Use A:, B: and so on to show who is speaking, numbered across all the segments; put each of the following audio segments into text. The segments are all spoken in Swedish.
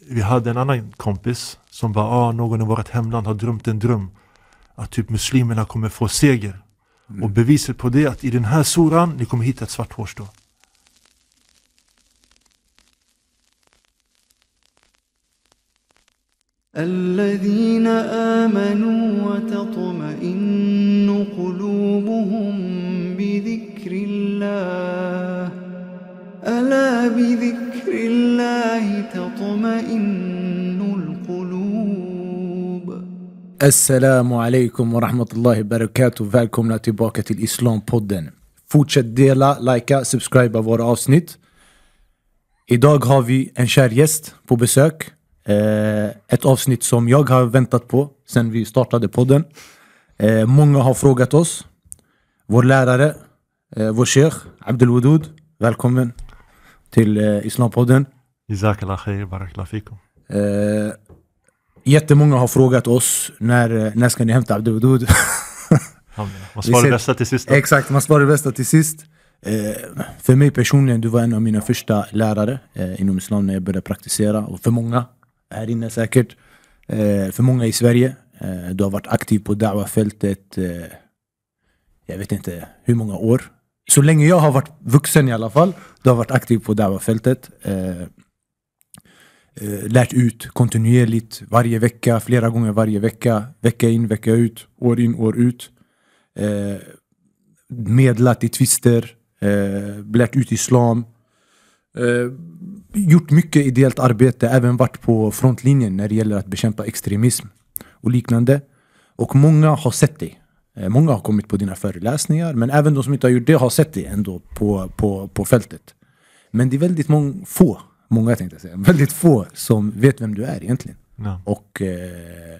A: vi hade en annan kompis som bara, ah, någon i vårt hemland har drömt en dröm att typ muslimerna kommer få seger. Mm. Och beviset på det är att i den här Soran, ni kommer hitta ett svart hårstrå.
B: الذين آمنوا وتطمئن قلوبهم بذكر الله ألا بذكر بالله تطمئن القلوب
C: السلام عليكم ورحمة الله وبركاته Välkomna tillbaka till Islampodden. Fortsätt dela, likea, subscriba våra avsnitt. Idag har vi en kär gäst på besök. Eh, ett avsnitt som jag har väntat på sen vi startade podden. Eh, många har frågat oss. Vår lärare, eh, vår sheikh Abdel Wudud. Välkommen! till eh, Islampodden.
A: Eh,
C: jättemånga har frågat oss, när, eh, när ska ni hämta Abdelwadud?
A: man svarar det bästa
C: till sist. Exakt, man sparar det bästa till sist. Eh, för mig personligen, du var en av mina första lärare eh, inom islam när jag började praktisera. Och för många här inne säkert. Eh, för många i Sverige. Eh, du har varit aktiv på dawa fältet eh, jag vet inte hur många år så länge jag har varit vuxen i alla fall, då har jag varit aktiv på Dawa-fältet. Eh, eh, lärt ut kontinuerligt, varje vecka, flera gånger varje vecka. Vecka in, vecka ut, år in, år ut. Eh, medlat i tvister, eh, lärt ut islam. Eh, gjort mycket ideellt arbete, även varit på frontlinjen när det gäller att bekämpa extremism och liknande. Och många har sett dig. Eh, många har kommit på dina föreläsningar, men även de som inte har gjort det har sett dig ändå på, på, på fältet. Men det är väldigt mång, få, många tänkte jag säga, väldigt få som vet vem du är egentligen. Ja. Och eh,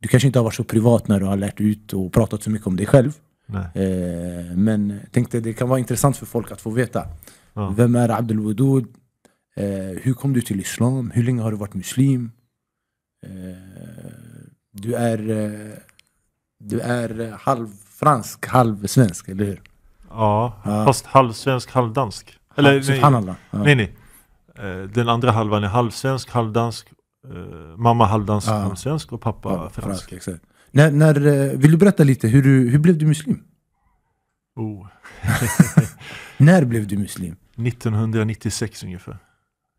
C: du kanske inte har varit så privat när du har lärt ut och pratat så mycket om dig själv. Eh, men tänkte det kan vara intressant för folk att få veta. Ja. Vem är Abdel Wudud? Eh, hur kom du till Islam? Hur länge har du varit muslim? Eh, du är eh, du är eh,
A: halvfransk,
C: halvsvensk, eller hur? Ja, ja. fast
A: halvsvensk, halvdansk. Eller, halv, nej, ja. nej, nej. Eh, den andra halvan är halvsvensk, halvdansk, eh, mamma halvdansk, ja. halvsvensk och pappa ja, fransk. fransk
C: när, när, vill du berätta lite, hur, hur blev du muslim?
A: Oh. när blev du muslim? 1996 ungefär.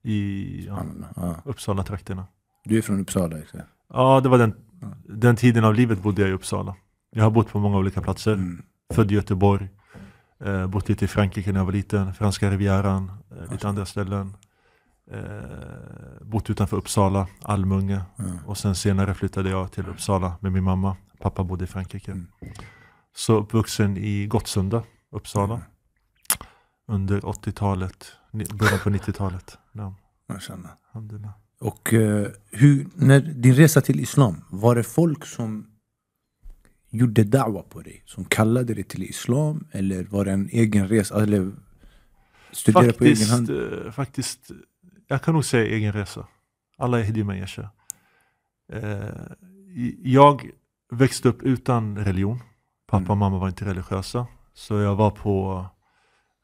A: I ja, Uppsala trakterna. Du är från
C: Uppsala? Exakt.
A: Ja, det var den den tiden av livet bodde jag i Uppsala. Jag har bott på många olika platser. Mm. Född i Göteborg, eh, bott lite i Frankrike när jag var liten, franska rivieran, eh, lite andra ställen. Eh, bott utanför Uppsala, Almunge. Mm. Och sen senare flyttade jag till Uppsala med min mamma. Pappa bodde i Frankrike. Mm. Så uppvuxen i Gottsunda, Uppsala. Mm. Under 80-talet, början på 90-talet. Ja. Jag känner. Och eh, hur,
C: när din resa till Islam, var det folk som gjorde dawa på dig? Som kallade dig till Islam? Eller var det en egen resa? Eller studerade faktiskt, på
A: egen hand? Eh, faktiskt, jag kan nog säga egen resa. Alla ehdi människa. Eh, jag växte upp utan religion. Pappa och mm. mamma var inte religiösa. Så jag var på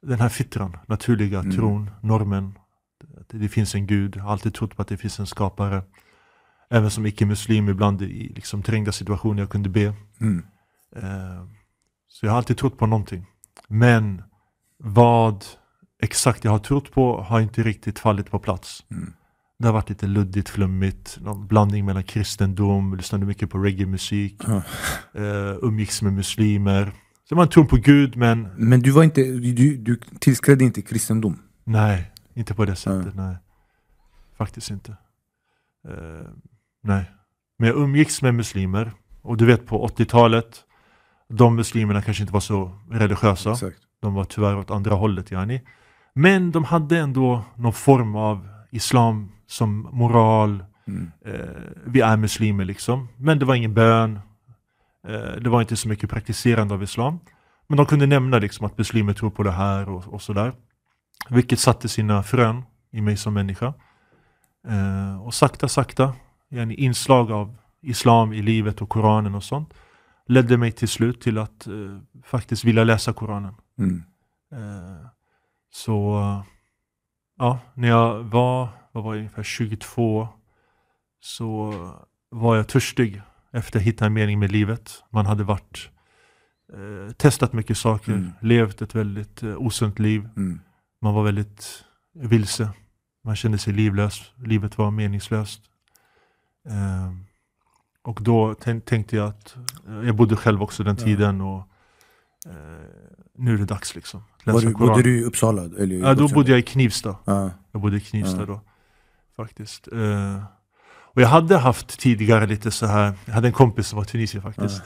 A: den här fittran, naturliga mm. tron, normen att det finns en gud, jag har alltid trott på att det finns en skapare. Även som icke-muslim, ibland i liksom, trängda situationer jag kunde be. Mm. Eh, så jag har alltid trott på någonting. Men vad exakt jag har trott på har inte riktigt fallit på plats. Mm. Det har varit lite luddigt, flummigt, någon blandning mellan kristendom, lyssnade mycket på reggae-musik, mm. eh, umgicks med muslimer. Så man tror på Gud men... Men du var inte, du, du tillskrev inte kristendom? Nej. Inte på det sättet, nej. nej. Faktiskt inte. Uh, nej. Men jag umgicks med muslimer. Och du vet på 80-talet, de muslimerna kanske inte var så religiösa. Exakt. De var tyvärr åt andra hållet, yani. Men de hade ändå någon form av islam som moral. Mm. Eh, vi är muslimer liksom. Men det var ingen bön. Eh, det var inte så mycket praktiserande av islam. Men de kunde nämna liksom att muslimer tror på det här och, och sådär. Vilket satte sina frön i mig som människa. Eh, och sakta, sakta, yani inslag av islam i livet och koranen och sånt ledde mig till slut till att eh, faktiskt vilja läsa koranen. Mm. Eh, så ja, när jag var, vad var jag, ungefär 22 så var jag törstig efter att hitta en mening med livet. Man hade varit, eh, testat mycket saker, mm. levt ett väldigt eh, osunt liv. Mm man var väldigt vilse. Man kände sig livlös. Livet var meningslöst. Eh, och då tänkte jag att, eh, jag bodde själv också den tiden och eh, nu är det dags liksom. Var du, bodde du i Uppsala? Eller i ja, då bodde jag i Knivsta. Ah. Jag bodde i Knivsta ah. då, faktiskt. Eh, och jag hade haft tidigare lite så här, jag hade en kompis som var tunisier faktiskt.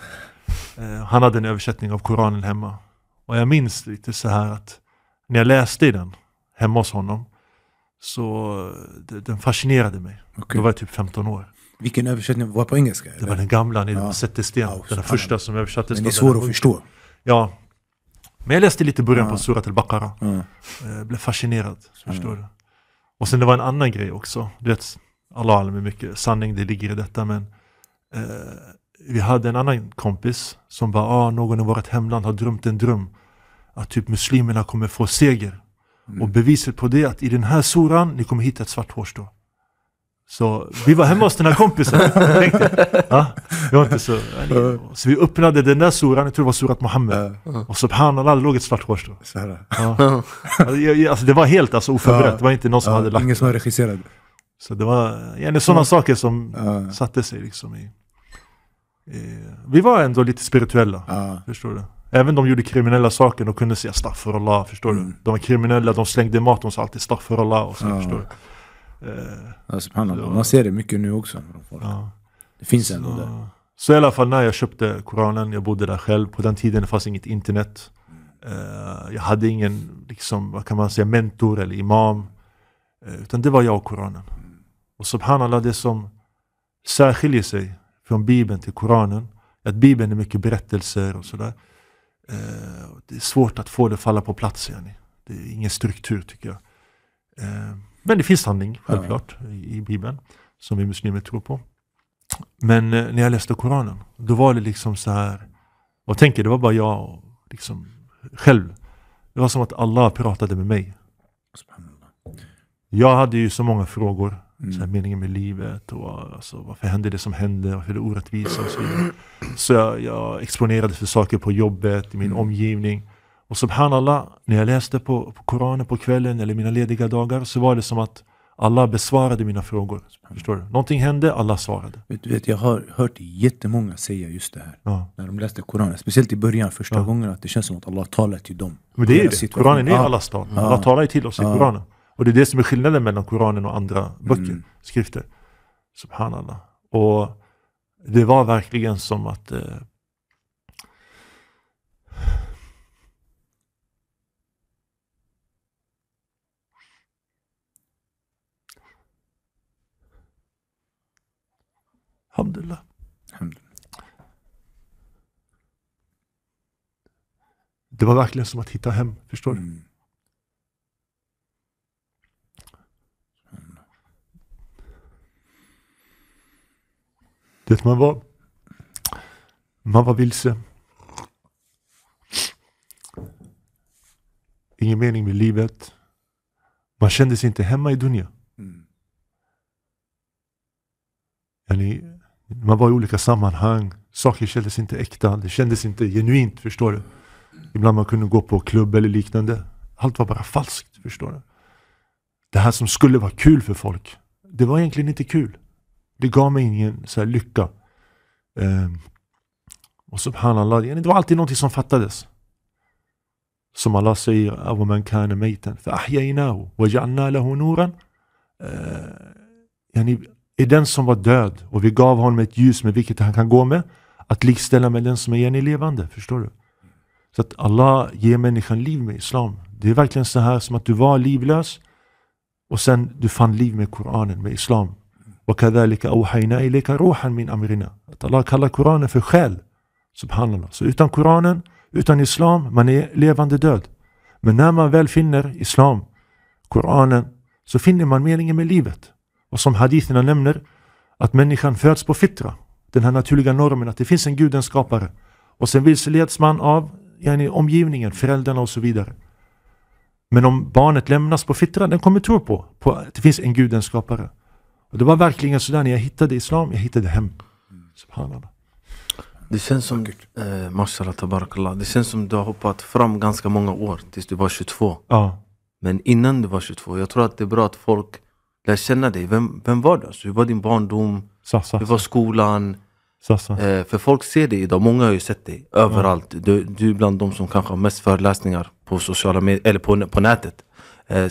A: Ah. Han hade en översättning av Koranen hemma. Och jag minns lite så här att när jag läste i den hemma hos honom, så den fascinerade mig. Okay. Då var jag typ 15 år. Vilken översättning? Var på engelska? Eller? Det var den gamla, Nils ja. Zettersten. Ja, den första som översattes. Men det är svårt att förstå. Ja. Men jag läste lite i början ja. på Surat al-Baqarah. Ja. Eh, blev fascinerad. Förstår du? Och sen det var en annan grej också. Du vet, Allah alam mycket sanning det ligger i detta, men eh, vi hade en annan kompis som bara, ah, någon i vårt hemland har drömt en dröm att typ muslimerna kommer få seger. Mm. Och beviset på det är att i den här suran, ni kommer hitta ett svart hårstrå. Så vi var hemma hos den här kompisen. ja, vi inte så, så vi öppnade den där suran, jag tror det var surat Mohammed. Och subhanallah, det låg ett svart hårstrå. Ja. Alltså, alltså, det var helt alltså, oförberett, det var inte någon som hade lagt Ingen som hade Så det var ja, sådana saker som satte sig liksom i... Eh, vi var ändå lite spirituella, förstår du? Även de gjorde kriminella saker, de kunde säga staffarallah, förstår mm. du? De var kriminella, de slängde mat, de sa alltid staffarallah och så, ja. förstår
C: du? Eh, Man ser det mycket nu också.
A: Ja. Det finns ändå där. Så i alla fall när jag köpte Koranen, jag bodde där själv. På den tiden fanns inget internet. Eh, jag hade ingen, liksom, vad kan man säga, mentor eller imam. Eh, utan det var jag och Koranen. Och subhanallah, det som särskiljer sig från Bibeln till Koranen, att Bibeln är mycket berättelser och sådär. Eh, det är svårt att få det att falla på plats. Jenny. Det är ingen struktur tycker jag. Eh, men det finns sanning, självklart, ja. i, i Bibeln. Som vi muslimer tror på. Men eh, när jag läste Koranen, då var det liksom så här. Och tänker, det var bara jag och, liksom, själv. Det var som att Allah pratade med mig. Jag hade ju så många frågor. Mm. Så här, meningen med livet och alltså, varför hände det som hände? Varför är det orättvisa? Och så vidare. så jag, jag exponerade för saker på jobbet, i min mm. omgivning. Och subhanallah, när jag läste på, på Koranen på kvällen eller mina lediga dagar så var det som att alla besvarade mina frågor. Mm. Förstår du? Någonting hände, alla svarade. Du vet, jag har
C: hört jättemånga säga just det här. Ja. När de läste Koranen. Speciellt i början,
A: första ja. gången, att det känns som att Allah talar till dem. Men det är det. Koranen är ja. Allahs tal. Ja. Allah talar ju till oss i Koranen. Och det är det som är skillnaden mellan Koranen och andra mm. böcker, mm. skrifter. Subhanallah. Och det var verkligen som att eh, Alhamdulillah. Det var verkligen som att hitta hem, förstår du? Mm. Det man var, man var vilse. Ingen mening med livet. Man kände sig inte hemma i Dunja. Mm. man var i olika sammanhang. Saker kändes inte äkta. Det kändes inte genuint, förstår du. Ibland man kunde gå på klubb eller liknande. Allt var bara falskt, förstår du. Det här som skulle vara kul för folk, det var egentligen inte kul. Det gav mig ingen så här, lycka. Eh, och subhanallah, det var alltid någonting som fattades. Som Allah säger, وَمَنْ كَانَ مَيْتًا فَأَحْيَيْنَاهُ وَجَعَلْنَا لَهُ نُورًا eh, Är den som var död och vi gav honom ett ljus med vilket han kan gå med att likställa med den som är igen levande, förstår du? Så att Allah ger människan liv med Islam. Det är verkligen så här som att du var livlös och sen du fann liv med Koranen, med Islam. وَكَذَلِكَ أَوْحَيْنَا إِلَيْكَ رُوحًا min amrina. Att Allah kallar Koranen för själ. Subhanallah. Så utan Koranen, utan Islam, man är levande död. Men när man väl finner Islam, Koranen, så finner man meningen med livet. Och som haditherna nämner, att människan föds på fitra. Den här naturliga normen att det finns en gudens skapare. Och sen vilseleds man av yani, omgivningen, föräldrarna och så vidare. Men om barnet lämnas på fitra, den kommer tro på, på att det finns en gudens skapare. Och det var verkligen sådär, när jag hittade islam, jag hittade hem. Mm. Subhanallah. Det känns som, eh, mashallah tabarakallah,
B: det känns som du har hoppat fram ganska många år tills du var 22. Ja. Men innan du var 22, jag tror att det är bra att folk lär känna dig. Vem, vem var du? Alltså, hur var din barndom? Så, så, hur var skolan? Så, så. Eh, för folk ser dig idag, många har ju sett dig överallt. Ja. Du, du är bland de som kanske har mest föreläsningar på, sociala med eller på, på nätet. Eh, eh,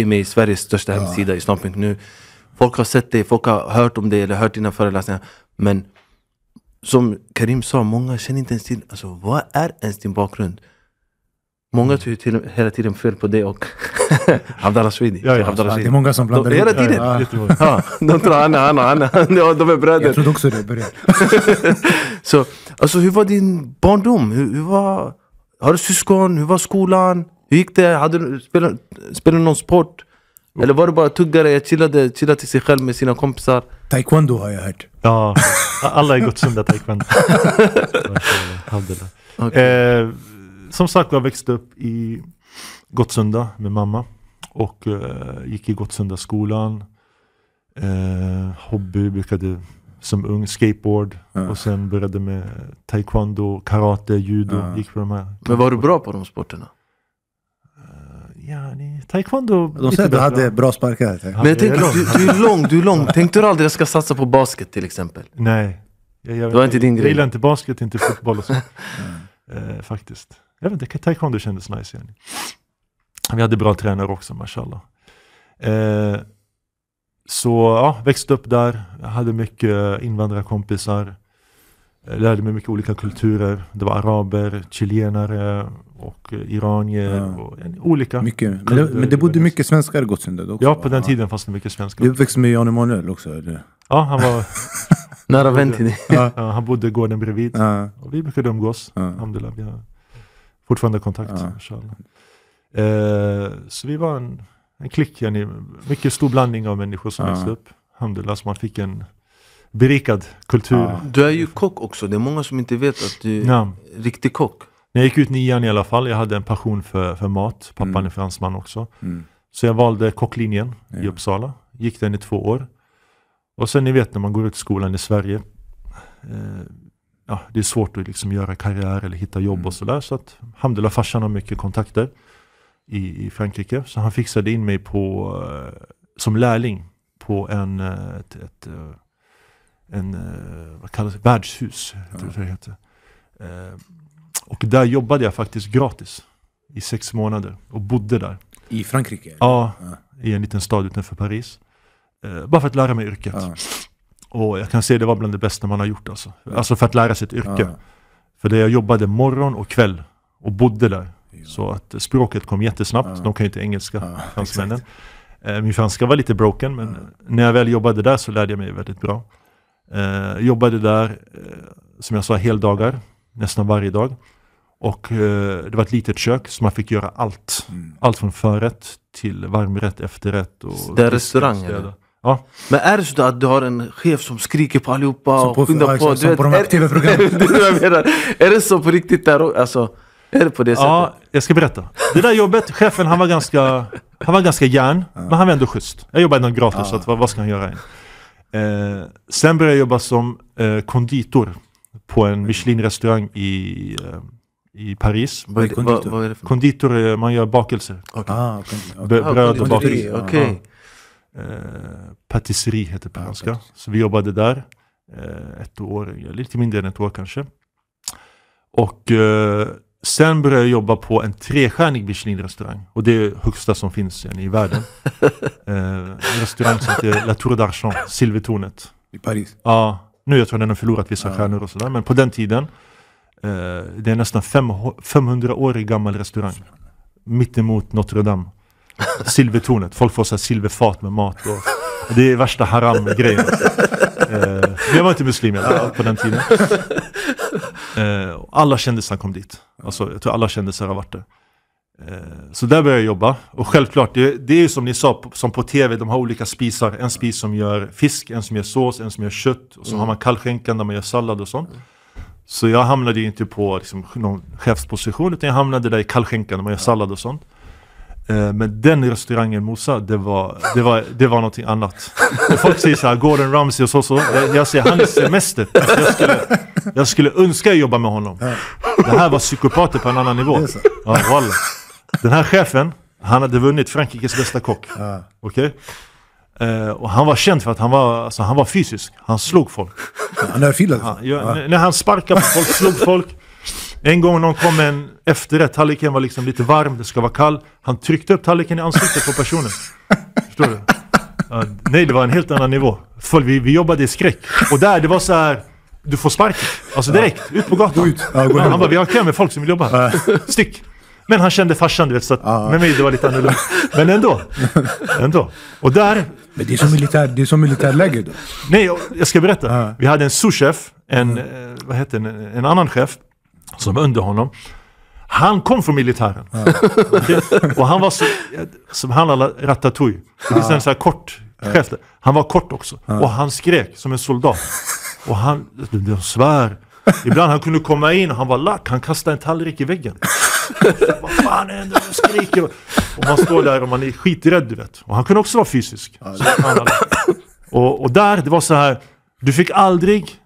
B: är med i Sveriges största ja. hemsida, islam.nu. Folk har sett dig, folk har hört om dig eller hört dina föreläsningar. Men som Karim sa, många känner inte ens till, alltså vad är ens din bakgrund? Många mm. tror ju hela tiden fel på dig och Abdallah Swedi. Ja, ja, det är många som blandar ihop. Hela tiden! Ja, ja. ja, de tror han är han, han, han de är bröder. Jag trodde också det Så, alltså hur var din barndom? Hur, hur, var, har du syskon? Hur var skolan? Hur gick det? Hade du, spelade, spelade du någon sport? Eller var det bara tuggare? Jag chillade, chillade till sig själv med sina kompisar.
A: Taekwondo har jag hört. Ja, alla har gått sönder taekwondo. okay. eh, som sagt, jag växte upp i Gottsunda med mamma. Och eh, gick i Gottsundaskolan. Eh, hobby brukade som ung, skateboard. Ja. Och sen började med taekwondo, karate, judo. Ja. Gick på de här.
B: Men var du bra på de sporterna?
A: yani, taekwondo... De säger att du hade bra sparkar. Men jag tänker, du, du är lång, du är lång. Tänkte
B: du aldrig att jag ska satsa på basket till
A: exempel? Nej. Jag, jag, det var inte din grej. Jag gillar inte basket, inte fotboll och så. eh, faktiskt. Jag vet inte, taekwondo kändes nice. Yani. Vi hade bra tränare också, mashallah. Eh, så ja, växte upp där, jag hade mycket invandrarkompisar, eh, lärde mig mycket olika kulturer. Det var araber, chilenare, och eh, iranier ja. och
C: olika. Mycket. Men, det, men det bodde
A: mycket svenskar
C: i Gottsunda också? Ja, på den tiden fanns det mycket svenskar. Du uppväxt med Jan Emanuel också? Eller?
A: Ja, han var... Nära vän till dig. han bodde gården bredvid. Ja. Och vi brukade umgås. Ja. vi har fortfarande kontakt. Ja. Eh, så vi var en, en klick, En mycket stor blandning av människor som ja. växte upp. Alhamdulillah, så man fick en berikad kultur. Du är ju kock också. Det är många som inte vet att du är riktig kock. När jag gick ut nian i alla fall, jag hade en passion för, för mat. Pappan mm. är fransman också. Mm. Så jag valde kocklinjen ja. i Uppsala. Gick den i två år. Och sen ni vet när man går ut skolan i Sverige. Eh, ja, det är svårt att liksom göra karriär eller hitta jobb mm. och sådär. Så att Hamdullah farsan har mycket kontakter i, i Frankrike. Så han fixade in mig på, eh, som lärling på en, eh, ett, ett, eh, en eh, vad kallas det, värdshus. Ja. Tror jag det heter. Eh, och där jobbade jag faktiskt gratis i sex månader och bodde där. I Frankrike? Ja, i en liten stad utanför Paris. Eh, bara för att lära mig yrket. Ja. Och jag kan säga att det var bland det bästa man har gjort alltså. Alltså för att lära sig ett yrke. Ja. För det jag jobbade morgon och kväll och bodde där. Så att språket kom jättesnabbt. De kan ju inte engelska, ja, fransmännen. Eh, min franska var lite broken, men när jag väl jobbade där så lärde jag mig väldigt bra. Eh, jobbade där, eh, som jag sa, heldagar. Nästan varje dag. Och eh, det var ett litet kök så man fick göra allt. Mm. Allt från förrätt till varmrätt, efterrätt. Och det är restaurang? Eller? Ja. Men är det så att du har en chef som skriker på allihopa? Som på, och skyndar på, som vet, på de här tv-programmen?
B: är det så på riktigt där alltså,
A: Är det på det sättet? Ja, jag ska berätta. Det där jobbet, chefen han var ganska, han var ganska järn, ja. men han var ändå schysst. Jag jobbade ändå gratis, ja. så att, vad, vad, ska han göra? Eh, sen började jag jobba som eh, konditor på en mm. Michelin-restaurang i eh, i Paris. Vad är, konditor? Vad, vad är konditor? Eh, man gör bakelser. Okay. Ah, ah okay. okay. Bröd och bakelser. Okay. Eh, patisserie heter det på franska. Ah, så vi jobbade där eh, ett år, lite mindre än ett år kanske. Och eh, sen började jag jobba på en trestjärnig Michelin-restaurang. Och det är högsta som finns i världen. Eh, en restaurang som heter La Tour d'Argent, Silvertornet. I Paris? Ja. Ah, nu jag tror den har förlorat vissa ah. stjärnor och sådär, men på den tiden Eh, det är nästan 500 år gammal restaurang. Mittemot Notre Dame. Silvertornet. Folk får så silverfat med mat. Och, det är värsta haram-grejen. Eh, jag var inte muslim jag, på den tiden. Eh, alla kändisar kom dit. Alltså, jag tror alla kändisar har varit där. Så där började jag jobba. Och självklart, det, är ju som ni sa, som på tv, de har olika spisar. En spis som gör fisk, en som gör sås, en som gör kött. Och så mm. har man kallskänkan där man gör sallad och sånt. Mm. Så jag hamnade ju inte på liksom, någon chefsposition utan jag hamnade där i kallskänkan, man gör sallad och sånt. Eh, men den restaurangen Mosa, det var, det var, det var någonting annat. Folk säger såhär, Gordon Ramsay och så så. Jag, jag säger, han är semester. Jag skulle, jag skulle önska jag jobba med honom. Det här var psykopater på en annan nivå. Ja, Den här chefen, han hade vunnit Frankrikes bästa kock. Okej? Okay? Uh, och han var känd för att han var, alltså, han var fysisk. Han slog folk. Han är fil alltså? När han sparkade på folk, slog folk. En gång någon kom med en efterrätt, tallriken var liksom lite varm, det ska vara kall. Han tryckte upp tallriken i ansiktet på personen. Förstår du? Uh, nej, det var en helt annan nivå. För vi, vi jobbade i skräck. Och där, det var så här, Du får sparken. Alltså direkt. Ut på gatan. Ja, han bara, vi har kö med folk som vill jobba. Stick. Men han kände farsan, du vet, så att ah. med mig det var lite annorlunda. Men ändå. ändå. Och där... Men det är som, militär, militärläger då? Nej, jag ska berätta. Ah. Vi hade en souschef, en, mm. vad heter en, en annan chef, som var under honom. Han kom från militären. Ah. och han var så, som han alla Ratatouille. Det är en sån här kort chef. Han var kort också. Och han skrek som en soldat. Och han, de svär. Ibland han kunde komma in och han var lack. Han kastade en tallrik i väggen. Vad fan händer? Jag skriker. Och man står där och man är skiträdd, du vet. Och han kunde också vara fysisk. Ja, hade... och, och, där, det var så här. Du fick aldrig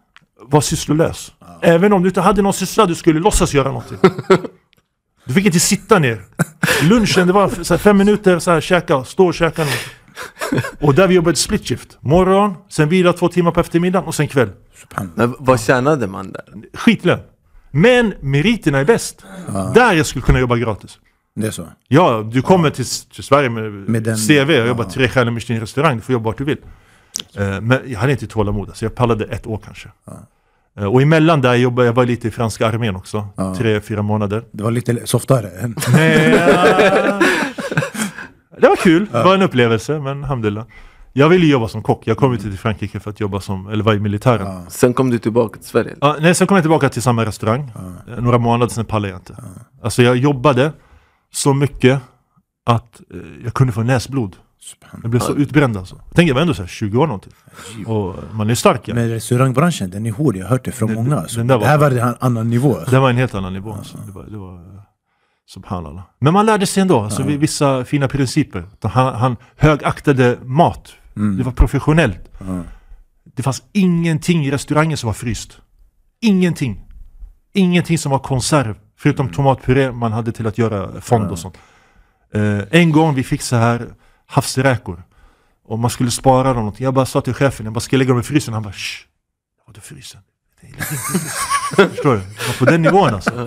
A: vara sysslolös. Ja. Även om du inte hade någon syssla, du skulle låtsas göra någonting. Du fick inte sitta ner. Lunchen, det var så här, fem minuter så här, käka, stå och käka någonting. Och där vi jobbade split shift. Morgon, sen vila två timmar på eftermiddagen och sen kväll. Men vad tjänade man där? Skitlön. Men meriterna är bäst. Ja. Där jag skulle kunna jobba gratis. Det är så? Ja, du kommer ja. till, till, Sverige med, med den, CV och jobbar ja. tre stjärnor med Michelin restaurang. Du får jobba vart du vill. Uh, men jag hade inte tålamod, så alltså, jag pallade ett år kanske. Ja. Eh, och emellan där jobbade jag var lite i franska armén också. Tre, fyra månader. Det var lite softare? Än. Nej, det var kul. Det var en upplevelse, men alhamdulillah. Jag ville jobba som kock. Jag kom inte till Frankrike för att jobba som, eller var i militären. Ja. Sen kom du tillbaka till Sverige? Ja, nej, sen kom jag tillbaka till samma restaurang. Ja. Eh, några månader, sen pallade jag inte. Ja. Alltså jag jobbade så mycket att eh, jag kunde få näsblod. Jag blev så utbränd alltså. Tänk, jag var ändå så 20 år någonting. Och man är stark. Ja. Men restaurangbranschen, den är hård. Jag har hört det från den, många. Alltså. Var, det här var en annan nivå. Alltså. Det var en helt annan nivå. Alltså. Det var, det var, eh, Subhanallah. Men man lärde sig ändå. Alltså, ja. Vissa fina principer. Han, han högaktade mat Mm. Det var professionellt. Mm. Det fanns ingenting i restaurangen som var fryst. Ingenting. Ingenting som var konserv. Förutom mm. tomatpuré man hade till att göra fond och sånt. Uh, en gång vi fick så här havsräkor. Och man skulle spara dem Jag bara sa till chefen, jag bara ska lägga dem i frysen? Han bara shh. Vadå frysen? Förstår du? Men på den nivån alltså.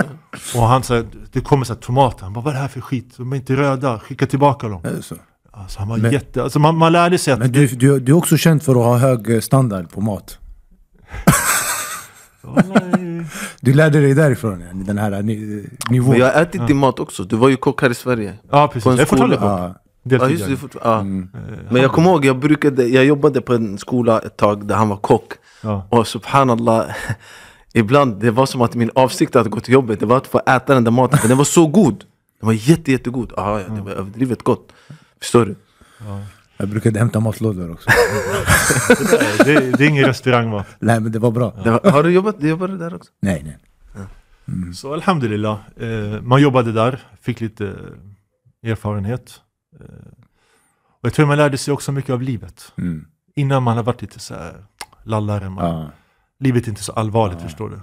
A: Och han sa, det kommer så här tomater. Han bara vad är det här för skit? De är inte röda, skicka tillbaka dem. Alltså han var men, jätte... Alltså
C: man, man lärde sig att... Men du, du, du är också känd för att ha hög standard på mat. du lärde dig därifrån, den här eh, nivån. Men jag har ätit din
B: mat också. Du var ju kock här i Sverige. Ja, precis. På en jag är fortfarande kock. Ja. just det, fort, ja. Mm. Eh, men jag kommer ihåg, jag, brukade, jag jobbade på en skola ett tag där han var kock. Ja. Och subhanallah, ibland det var som att min avsikt att gå till jobbet, det var att få äta den där maten. För den var så god. Den var jätte, jättegod. Ah, ja, det var överdrivet gott. Förstår du? Ja. Jag brukade hämta matlådor också. det, det, är ingen restaurangmat. Nej,
C: men det var bra. Ja. Det var, har du
A: jobbat jobbade där också? Nej, nej. Ja. Mm. Så alhamdulillah, eh, man jobbade där, fick lite eh, erfarenhet. Eh, och jag tror man lärde sig också mycket av livet. Mm. Innan man har varit lite så här lallare. Man, ja. Livet är inte så allvarligt, förstår du.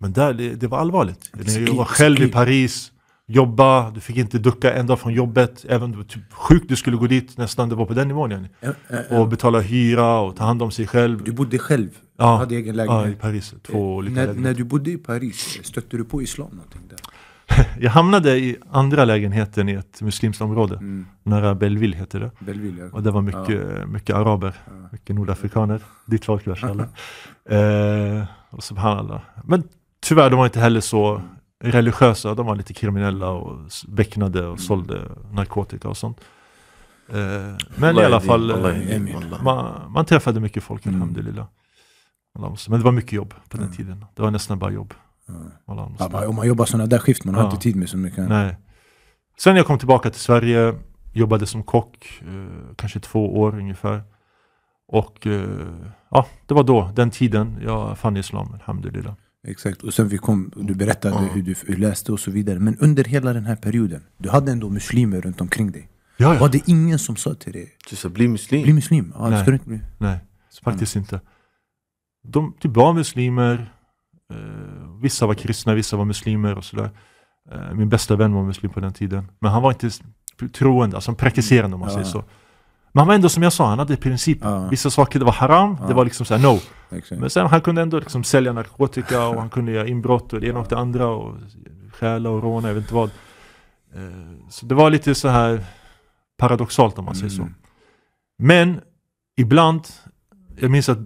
A: Men där, det, det var allvarligt. när Jag var själv i Paris jobba, du fick inte ducka en dag från jobbet, även om du var typ sjuk, du skulle gå dit nästan, det var på den nivån yani. Ja, ja, och betala hyra och ta hand om sig själv. Du bodde själv? Ja, du hade egen lägenhet? Ja, i Paris. Eh, Två olika när, när du bodde i Paris, stötte du på islam någonting där? jag hamnade i andra lägenheten i ett muslimskt område, mm. nära Belleville heter det. Belleville, ja. Och det var mycket, mycket araber, mycket nordafrikaner. Ditt folk, eh, Och subhanallah. Men tyvärr, de var inte heller så mm religiösa, de var lite kriminella och becknade och sålde narkotika och sånt. Eh, men i alla fall, eh, man, man träffade mycket folk, mm. alhamdulillah. Men det var mycket jobb på den mm. tiden. Det var nästan bara jobb. Mm. Ja, om man jobbar sådana där skift, man har inte tid med så mycket. Nej. Sen jag kom tillbaka till Sverige, jobbade som kock, eh, kanske två år ungefär. Och ja, det var då, den tiden, jag fann islam, alhamdulillah.
C: Exakt, och sen vi kom, du berättade hur du läste och så vidare. Men under hela den här perioden, du hade ändå muslimer runt omkring dig.
A: Ja, ja. Var det ingen som sa till dig? Du sa bli muslim. Bli muslim, ja, Nej. inte bli. Nej, faktiskt inte. De typ var muslimer, eh, vissa var kristna, vissa var muslimer och sådär. Eh, min bästa vän var muslim på den tiden. Men han var inte troende, alltså praktiserande om man ja. säger så. Men han var ändå som jag sa, han hade principer. Ja. Vissa saker det var haram, ja. det var liksom såhär no. Exakt. Men sen han kunde ändå liksom sälja narkotika och han kunde göra inbrott och det ena och det andra. Och stjäla och råna, jag vet inte vad. Eh, så det var lite så här paradoxalt om man säger mm. så. Men ibland, jag minns att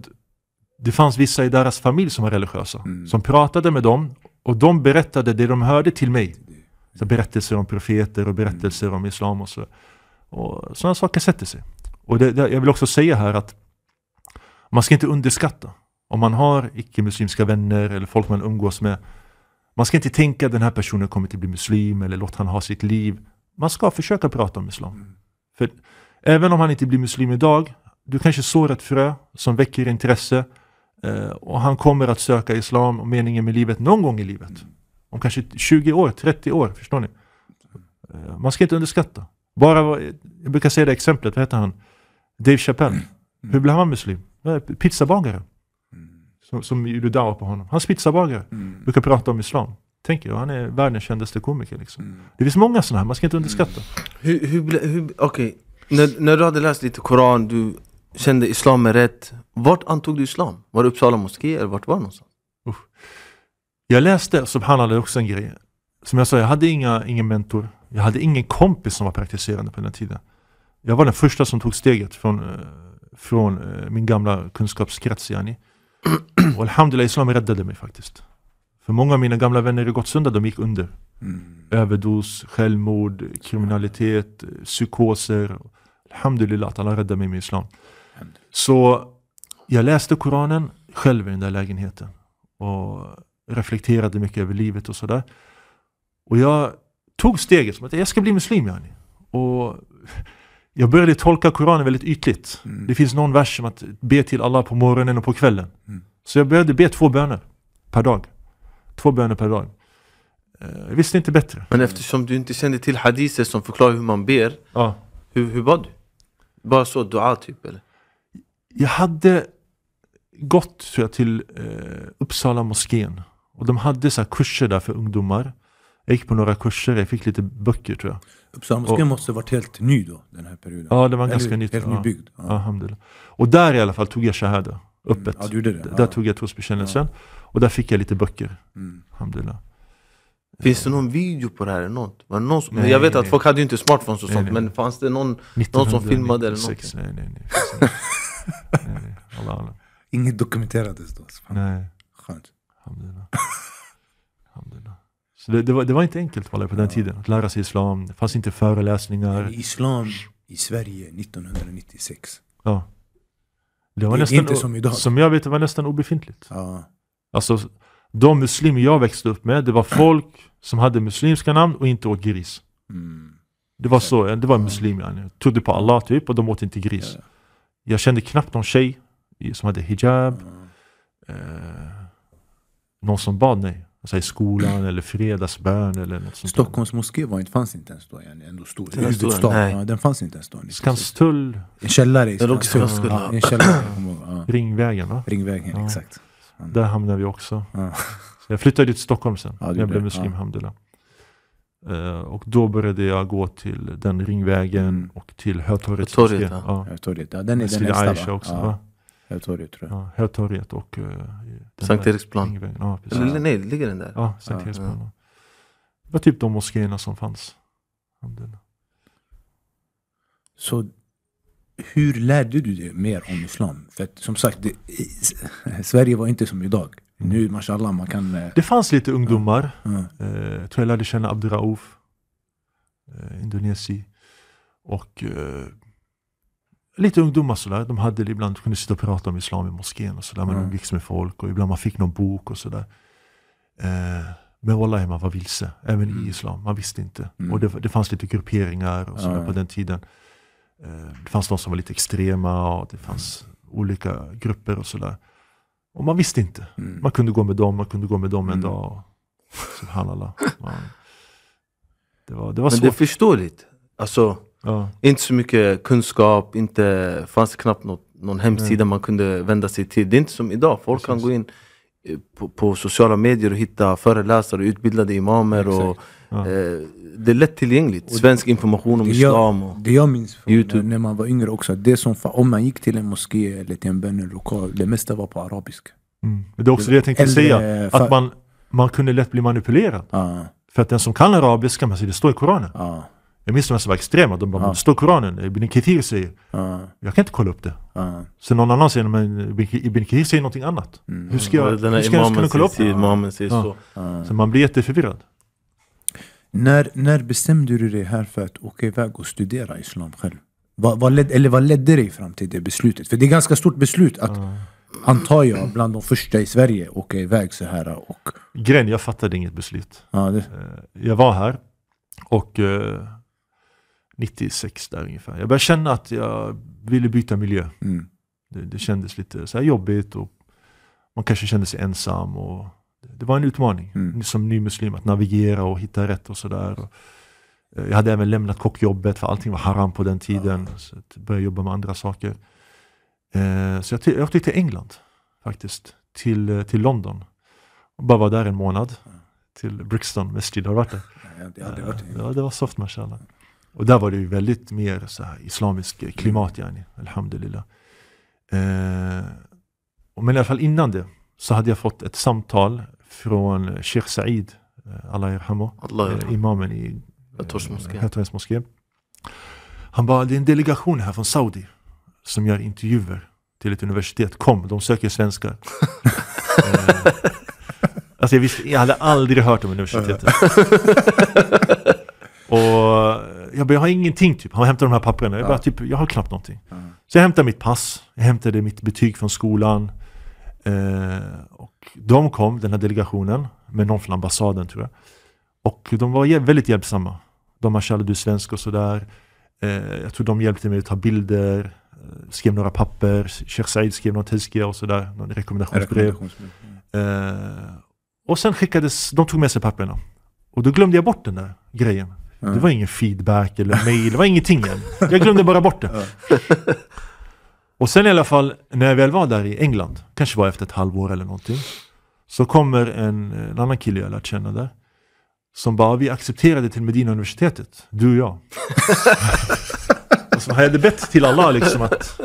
A: det fanns vissa i deras familj som var religiösa. Mm. Som pratade med dem och de berättade det de hörde till mig. Så berättelser om profeter och berättelser mm. om islam och så. Och sådana saker sätter sig. Och det, det, jag vill också säga här att man ska inte underskatta om man har icke-muslimska vänner eller folk man umgås med. Man ska inte tänka att den här personen kommer att bli muslim eller låt han ha sitt liv. Man ska försöka prata om islam. Mm. För även om han inte blir muslim idag, du kanske sår ett frö som väcker intresse eh, och han kommer att söka islam och meningen med livet någon gång i livet. Mm. Om kanske 20 år, 30 år, förstår ni? Eh, man ska inte underskatta. Bara, jag brukar säga det exemplet, vad heter han? Dave Chappelle. Mm. Mm. Hur blev han muslim? Pizzabagare. Mm. Som, som gjorde dawa på honom. Hans pizzabagare mm. brukar prata om islam. Tänker jag. Han är världens kändaste komiker. Liksom. Mm. Det finns många sådana här, man ska inte underskatta. Mm. Hur, hur, hur, okay. när, när du hade
B: läst lite Koran, du kände islam är rätt. Vart antog du islam? Var det Uppsala moské eller
A: vart var det någonstans? Uff. Jag läste, subhanallah, det också en grej. Som jag sa, jag hade inga, ingen mentor. Jag hade ingen kompis som var praktiserande på den tiden. Jag var den första som tog steget från, eh, från eh, min gamla kunskapskrets yani. Och alhamdulillah, islam räddade mig faktiskt. För många av mina gamla vänner i Gottsunda, de gick under. Mm. Överdos, självmord, kriminalitet, psykoser. Alhamdulillah att alla räddade mig med islam. Så jag läste Koranen själv i den där lägenheten. Och reflekterade mycket över livet och sådär. Och jag tog steget som att jag ska bli muslim yani. Och jag började tolka Koranen väldigt ytligt. Mm. Det finns någon vers som att be till Allah på morgonen och på kvällen. Mm. Så jag började be två böner per dag. Två böner per dag. Eh, jag visste inte bättre.
B: Men eftersom du inte kände till hadiser som förklarar hur man ber, ja. hur, hur bad du? Bara så, dua typ eller?
A: Jag hade gått tror jag, till eh, Uppsala moskén och de hade så kurser där för ungdomar. Jag gick på några kurser, jag fick lite böcker tror jag. Psalmboken och, måste varit helt ny då, den här perioden? Ja, det var ganska nytt. Helt nybyggd? Ja. Alhamdulillah. Och där i alla fall tog jag shahada, öppet. Mm, ja, du gjorde Där tog jag trosbekännelsen. Ja. Och där fick jag lite böcker. Mm. Finns det någon video på
B: det här? något? Var någon som, nej, jag vet nej, att nej. folk hade ju inte smartphones och sånt, nej, nej. men fanns det någon, någon som filmade eller något? Nej, nej, nej.
A: nej, nej. Alla, alla. Inget dokumenterades då? Nej. Skönt. Så det, det, var, det var, inte enkelt på den tiden, att lära sig islam. Det fanns inte föreläsningar. Men islam i Sverige
C: 1996.
A: Ja. Det var det nästan, inte som idag. Som jag vet det var nästan obefintligt. Ja. Alltså, de muslimer jag växte upp med, det var folk som hade muslimska namn och inte åt gris. Mm. Det var så, det var muslimer. Ja. Trodde på Allah typ och de åt inte gris. Ja. Jag kände knappt någon tjej som hade hijab. Ja. Eh, någon som bad, nej. Alltså i skolan eller fredagsbön eller något sånt.
C: Stockholms moské var fanns inte ens då. igen, ändå stor. Den, stor, stor, ja, den fanns inte ens då.
A: Liksom. Skanstull. En källare i Skanstull. Ja, en källare. Ringvägen va? Ringvägen, ja. exakt. Där hamnade vi också. jag flyttade till Stockholm sen. Ja, jag blev muslim, hamdullah. Uh, eh, och då började jag gå till den ringvägen mm. och till Hötorgets moské. Ja. Ja. Den är den nästa Också, ja. va? Hötorget tror jag. Ja, Hötorget och... Eh, Sankt Eriksplan. Ja, precis. nej, ligger den där? Ja, Sankt ja, Eriksplan. Ja. Det var typ de moskéerna som fanns. Så
C: hur lärde du dig mer om islam? För att, som sagt, det, i, Sverige var inte som idag. Mm. Nu, mashallah, man kan... Eh,
A: det fanns lite ungdomar. Ja. Ja. Eh, jag tror jag lärde känna Abdurauf, indonesi. Och lite ungdomar sådär. De hade ibland, kunde sitta och prata om islam i moskén och sådär. Man mm. umgicks med folk och ibland man fick någon bok och sådär. Eh, men wallahi, man var vilse. Även mm. i islam. Man visste inte. Mm. Och det, det, fanns lite grupperingar och sådär ja, på den tiden. Eh, det fanns de som var lite extrema och det fanns olika grupper och sådär. Och man visste inte. Mm. Man kunde gå med dem, man kunde gå med dem en mm. dag. subhanallah. Man, det var, det var Men svårt. det är
B: förståeligt. Alltså, Ja. Inte så mycket kunskap, inte, fanns det knappt något, någon hemsida man kunde vända sig till. Det är inte som idag, folk Precis. kan gå in eh, på, på, sociala medier och hitta föreläsare, utbildade imamer. Och, ja. eh, det är lättillgängligt. Svensk information om det islam. Jag, det jag minns från
C: YouTube. när man var yngre också, det som, om man gick till en moské eller till en bönelokal, det mesta var på arabiska.
A: Mm. mm. Det är också det, jag tänkte eller, säga, eh, att man, man kunde lätt bli manipulerad. Ah. För att den som kan arabiska, man säger det står i Koranen. Ah. Jag minns de som var extrema, de bara ja. står Koranen, Ibn Kathir säger. Ja. Jag kan inte kolla upp det. Ja. Så någon annan säger, men Ibn Kathir säger någonting annat. Mm. Hur ska jag, hur ska jag kunna kolla upp det? Säger så. så man blir jätteförvirrad.
C: När, när bestämde du dig här för att åka iväg och studera islam själv? Vad, vad led, eller vad ledde dig fram till det beslutet? För det är ett ganska stort beslut att, mm. antar jag, bland de första i Sverige åka iväg så här. Och...
A: Grejen, jag fattade inget beslut. Ja, det... Eh, jag var här och eh, 96 där ungefär. Jag började känna att jag ville byta miljö. Mm. Det, det, kändes lite så jobbigt och man kanske kände sig ensam. Och det var en utmaning mm. som ny muslim att navigera och hitta rätt och sådär. Eh, jag hade även lämnat kockjobbet för allting var haram på den tiden. Ja. Så jag började jobba med andra saker. Eh, så jag, åkte till England faktiskt, till, eh, till London. Och bara var där en månad. Till Brixton Mesjid, har du varit där? Nej, jag har aldrig varit det. det var soft mashallah. Och där var det ju väldigt mer så här, islamisk klimat, mm. yani, alhamdulillah. Eh, men i alla fall innan det så hade jag fått ett samtal från Sheikh Said, eh, Allah Yerhamo, eh, imamen i eh, moské. Han bara, det är en delegation här från Saudi som gör intervjuer till ett universitet. Kom, de söker svenskar. eh, alltså jag, visste, jag hade aldrig hört om universitetet. Och jag, bara, jag har ingenting typ. Han hämtar de här papperna. Jag bara, typ, jag har knappt någonting. Mm. Så jag hämtade mitt pass. Jag hämtade mitt betyg från skolan. Eh, och de kom, den här delegationen, med någon från ambassaden tror jag. Och de var väldigt hjälpsamma. De här Charlie, du är svensk och sådär. Eh, jag tror de hjälpte mig att ta bilder, eh, skrev några papper. Sheikh Said skrev någon tezkia och sådär, någon rekommendationsbrev. rekommendationsbrev. Eh, och sen skickades, de tog med sig papperna. Och då glömde jag bort den där grejen. Mm. Det var ingen feedback eller mail, det var ingenting än. Jag glömde bara bort det. Och sen i alla fall, när jag väl var där i England, kanske var efter ett halvår eller någonting, så kommer en, en annan kille jag lärt känna där, som bara vi accepterade till Medina universitetet, du och jag. alltså, jag hade bett till alla liksom att,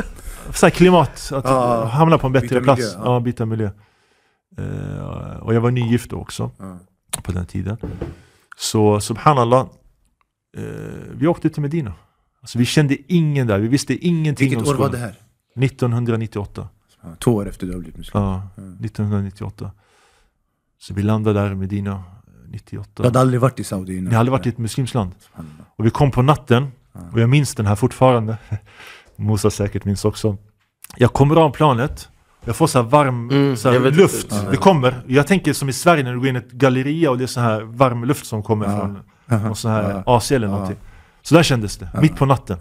A: så här klimat, att ah, hamna på en bättre plats. Miljö, ja. ja, byta miljö. Uh, och jag var nygift då också, mm. på den tiden. Så subhanallah, Eh, vi åkte till Medina. Alltså, vi kände ingen där, vi visste ingenting Vilket om skolan. Vilket år var det här? 1998. Ja, två år efter du har blivit muslim? Ja, 1998. Så vi landade där i Medina 98. Eh, du hade aldrig varit i Saudi innan? Jag hade aldrig varit i ett muslimskt land. Och vi kom på natten, och jag minns den här fortfarande. Musa säkert minns också. Jag kommer av planet, jag får så här varm mm, så här luft. Det. det kommer. Jag tänker som i Sverige när du går in i ett galleria och det är så här varm luft som kommer ja. från Uh-huh. och så här ja. AC eller någonting. Så där kändes det, mitt på natten.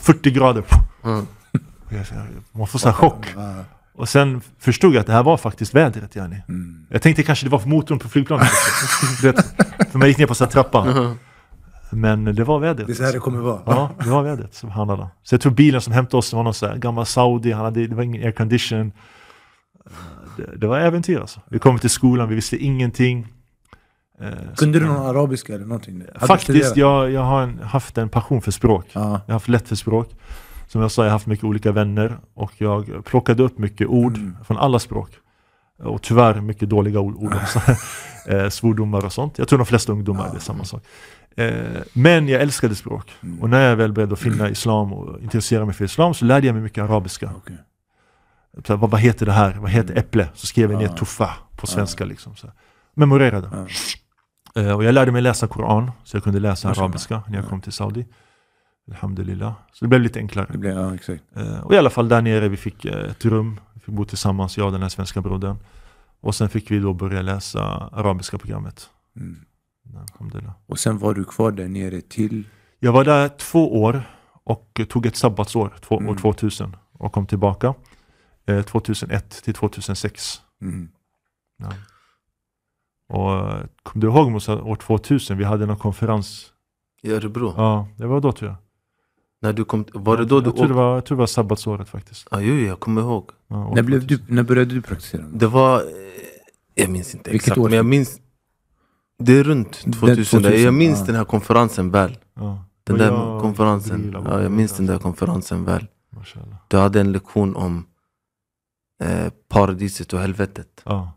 A: 40 grader. Man får så här chock. Och sen förstod jag att det här var faktiskt vädret yani. Mm. Jag tänkte kanske det var för motorn på flygplanet. för man gick ner på en trappan. Mm -hmm. Men det var vädret. Det är så här det kommer vara. ja, det var vädret som handlade Så jag tror bilen som hämtade oss, det var någon så här gammal Saudi, han hade, det var ingen aircondition. Det, det var äventyr alltså. Vi kom till skolan, vi visste ingenting. Eh, Kunde du någon
C: arabiska eller någonting? Hade faktiskt,
A: jag, jag har en, haft en passion för språk. Ja. Jag har haft lätt för språk. Som jag sa, jag har haft mycket olika vänner och jag plockade upp mycket ord mm. från alla språk. Och tyvärr mycket dåliga ord också. Eh, svordomar och sånt. Jag tror de flesta ungdomar ja. det är samma sak. Eh, men jag älskade språk. Mm. Och när jag väl började finna islam och intressera mig för islam så lärde jag mig mycket arabiska. Okay. Så, vad, vad heter det här? Vad heter mm. äpple? Så skrev jag ner tuffa på svenska. Liksom, så. Memorerade. Ja. Eh, och jag lärde mig läsa Koran, så jag kunde läsa arabiska när jag kom till Saudi. Alhamdulillah. Så det blev lite enklare. Det blev, ja, exakt. Eh, och i alla fall där nere, vi fick eh, ett rum. Vi fick bo tillsammans, jag och den här svenska brodern. Och sen fick vi då börja läsa arabiska programmet. Mm. Och sen var du kvar där nere till? Jag var där två år och tog ett sabbatsår, två, mm. år 2000 och kom tillbaka. 2001 till 2006. Mm. Ja. Och kom du ihåg Musa, år 2000? Vi hade någon konferens. I Örebro? Ja, det var då tror jag. När du kom, var det då jag du jag tror, det var, jag tror det var sabbatsåret faktiskt.
B: Ja, ju, jag kommer ihåg. Ja, när, blev du, när började du praktisera? Det var, eh, jag minns inte Vilket exakt, år? men jag minns. Det är runt 2000. 2000 jag minns ja. den här konferensen väl. Ja. Den där jag, konferensen. ja, jag minns den där konferensen väl. Du hade en lektion om eh, paradiset och helvetet. Ja.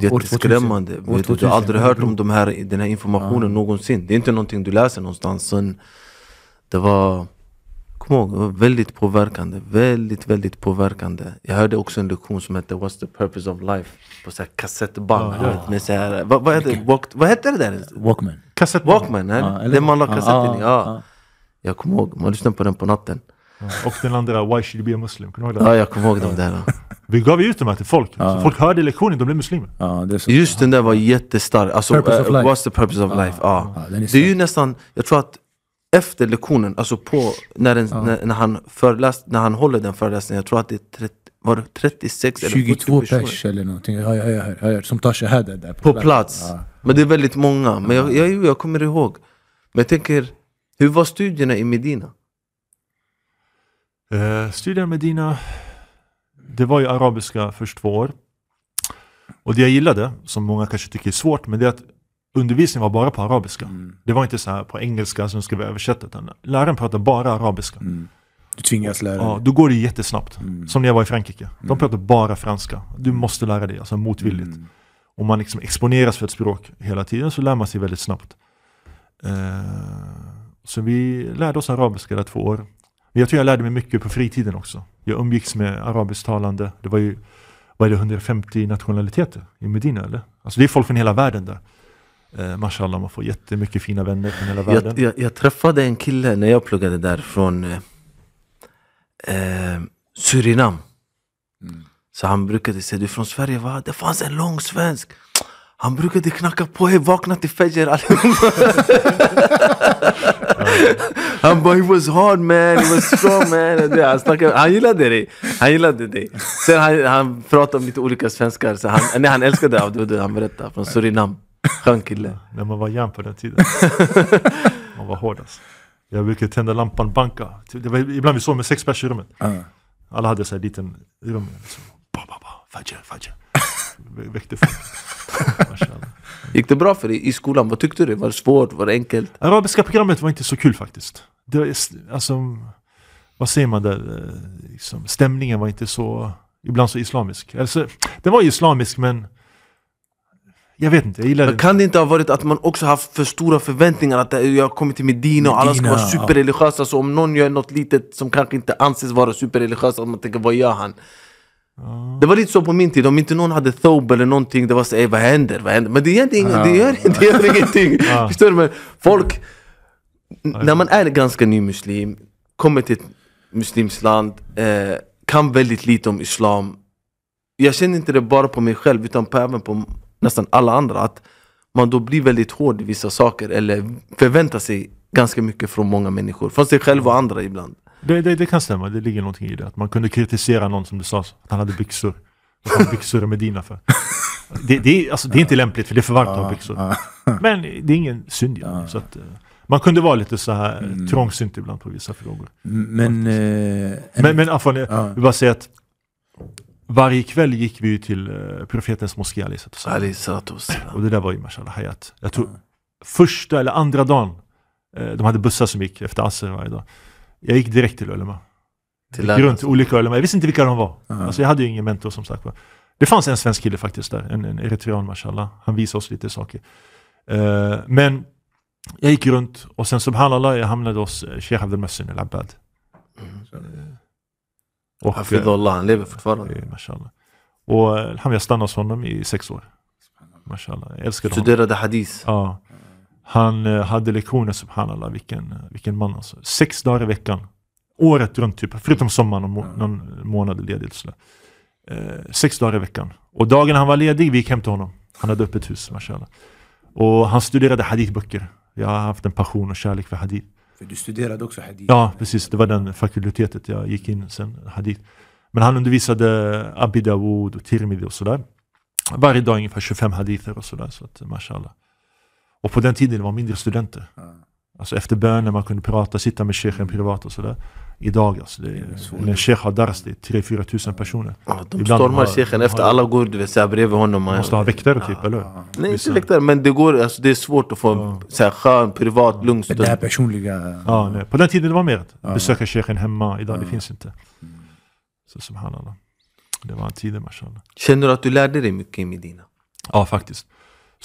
B: Det Jätteskrämmande. Du, du har aldrig hört om de här, den här informationen ja. någonsin. Det är inte någonting du läser någonstans. Sen, det var, kom ihåg, det var väldigt påverkande. Väldigt, väldigt påverkande. Jag hörde också en lektion som hette What's the purpose of life? På så här kassettband. Ja. Vet, med så här, vad, vad, heter, walk, vad heter det där? Walkman. Kassettband. Walkman, ja, det man la kassetten i. Ja. Jag kommer ihåg, man lyssnade på den på natten.
A: Och den andra, Why should you be a Muslim? Kommer du Ja, jag kommer ihåg de där.
B: Vi gav ut de här till folk. Ja. Så folk
A: hörde lektionen, de blev muslimer.
B: Ja, Just den där var jättestark. Alltså, purpose uh, what's the purpose of life? Ja. det är ju nästan, jag tror att efter lektionen, alltså på, när, den, när, när, han föreläst, när han håller den föreläsningen, jag tror att det är 30, var det 36 eller 22 pers
C: eller någonting, ja, ja, ja, ja, som tar shahada där. På, på plats. Ja.
B: Men det är väldigt många. Men jag, jag, jag kommer ihåg. Men jag tänker, hur var studierna i Medina?
A: Uh, studierna i Medina, det var ju arabiska först två år. Och det jag gillade, som många kanske tycker är svårt, men det är att undervisningen var bara på arabiska. Mm. Det var inte så här på engelska som ska vi översätta, utan läraren pratade bara arabiska. Mm. Du tvingas lära dig. Ja, då går det jättesnabbt. Mm. Som när jag var i Frankrike. De mm. pratar bara franska. Du måste lära dig, alltså motvilligt. Om mm. man liksom exponeras för ett språk hela tiden så lär man sig väldigt snabbt. Uh, så vi lärde oss arabiska där två år. Men jag tror jag lärde mig mycket på fritiden också. Jag umgicks med arabisktalande. Det var ju vad det, 150 nationaliteter i Medina eller? Alltså det är folk från hela världen där. Eh, mashallah, man får jättemycket fina vänner från hela världen. Jag,
B: jag, jag träffade en kille när jag pluggade där från eh, eh Surinam. Mm. Så han brukade säga, du är från Sverige va? Det fanns en lång svensk. Han brukade knacka på, hej vakna till Fajr allihopa. han bara, he was hard man, he was strong man. Han, snackade, han gillade dig. Han gillade dig. Sen han, han pratade om lite olika svenskar. Så han,
A: nej, han älskade det, det han berättade. Från Surinam. Skön kille. När man var jämn på den tiden. Man var hård alltså. Jag brukade tända lampan, banka. Det var ibland vi sov med sex pers i rummet. Alla hade så här liten rum. Så, liksom. ba, ba, ba,
B: fajr, fajr väckte Gick det bra för dig i skolan? Vad tyckte du? Var det svårt? Var det
A: enkelt? Arabiska programmet var inte så kul faktiskt. Det, var, alltså, vad säger man där? Eh, liksom, stämningen var inte så, ibland så islamisk. Alltså, den var islamisk men jag vet inte, jag gillar men Kan det inte ha varit att man också haft för stora förväntningar?
B: Att eh, jag kommer till Medina och alla ska vara superreligiösa. Så om någon gör något litet som kanske inte anses vara superreligiöst, att man tänker vad gör han? Det var lite så på min tid, om inte någon hade thobe eller någonting, det var så vad händer? Vad händer? Men det gör, inga, det gör, det gör ingenting. Förstår du? Men folk, när man är ganska ny muslim, kommer till ett muslimskt land, eh, kan väldigt lite om islam. Jag känner inte det bara på mig själv, utan på, även på nästan alla andra. Att man då blir väldigt hård i vissa saker, eller förväntar sig ganska mycket från många människor. Från sig själv och andra ibland.
A: Det, det, det, kan stämma, det ligger någonting i det. Att man kunde kritisera någon som du sa att han hade byxor. Vad hade byxor med dina för? Det, det, alltså, det är inte lämpligt för det är för varmt att ha byxor. Men det är ingen synd ja. så att, eh, Man kunde vara lite så här eh, mm. trångsynt ibland på vissa frågor. Men, eh, men, men Afan, jag vill bara säga att varje kväll gick vi till eh, profetens moské Ali Satos. Och det där var ju mashallah Hayat. Jag tror första eller andra dagen, de hade bussar som gick efter Asr varje dag. Jag gick direkt till Ölema. Till gick runt olika Ölema. Jag visste inte vilka de var. Uh -huh. Alltså jag hade ju ingen mentor som sagt Det fanns en svensk kille faktiskt där, en, en eritrean mashallah. Han visade oss lite saker. Uh, men jag gick runt och sen subhanallah, jag hamnade hos eh, Sheikh Abdel Massin al-Abbad. Mm.
B: Hafidullah, eh, han lever fortfarande. Eh, mashallah.
A: Och jag stannade hos honom i sex år. Mashallah. Jag älskade Studerade hadith. hadis? Ja. Han eh, hade lektioner, subhanallah, vilken, eh, vilken man alltså. Sex dagar i veckan. Året runt typ, förutom sommaren och må någon månad ledig. Eh, sex dagar i veckan. Och dagen han var ledig, vi gick hem till honom. Han hade öppet hus, mashallah. Och han studerade hadithböcker. Jag har haft en passion och kärlek för hadith. För du studerade också hadith? Ja, precis. Det var den fakultetet jag gick in sen, hadith. Men han undervisade Abi Dawood och Tirmidhi och sådär. Varje dag ungefär 25 hadither och sådär. Så att, mashallah. Och på den tiden det var mindre studenter. Mm. Alltså efter bön när man kunde prata, sitta med shejken mm. privat och sådär. Idag alltså, det, är, när sheikh har dars, det är 3-4 tusen personer. Ja, de Ibland stormar shejken efter
B: alla går du vet, så här, bredvid
A: honom. Man måste ha väktare typ, ja, eller ja.
B: Nej, inte väktare, men det, går, alltså, det är svårt att få en ja. skön, privat, lugn stund. Det här personliga... Ja, nej. På
A: den tiden det var mer att ja. besöka shejken hemma. Idag det finns inte. Mm. Så subhanallah. Det var en tid, mashallah. Känner du att du lärde dig mycket i Medina? Ja, faktiskt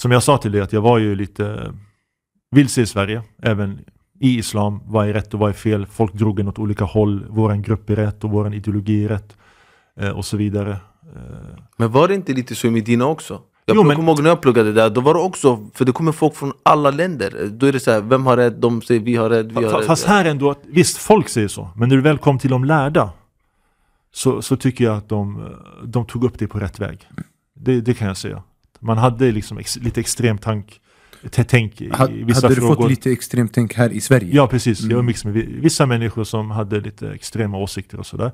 A: som jag sa till dig, att jag var ju lite vilse i Sverige, även i islam. Vad är rätt och vad är fel? Folk drog en åt olika håll. Våran grupp är rätt och våran ideologi är rätt. Eh, och så vidare.
B: Eh, men var det inte lite så i Medina också? Jag jo, men... kommer ihåg när jag pluggade där, då var det också, för det kommer folk från alla länder. Eh, då är det så här, vem har rätt? De säger vi har rätt, vi har rätt. Fast här
A: ändå, att, visst folk säger så, men när du väl kom till de lärda så, så tycker jag att de, de tog upp det på rätt väg. Det, det kan jag säga. Man hade liksom ex lite extremt tank, tänk i ha, vissa hade frågor. Hade du fått lite extremt tänk här i Sverige? Ja, precis. Mm. Jag umgicks med vissa människor som hade lite extrema åsikter och sådär.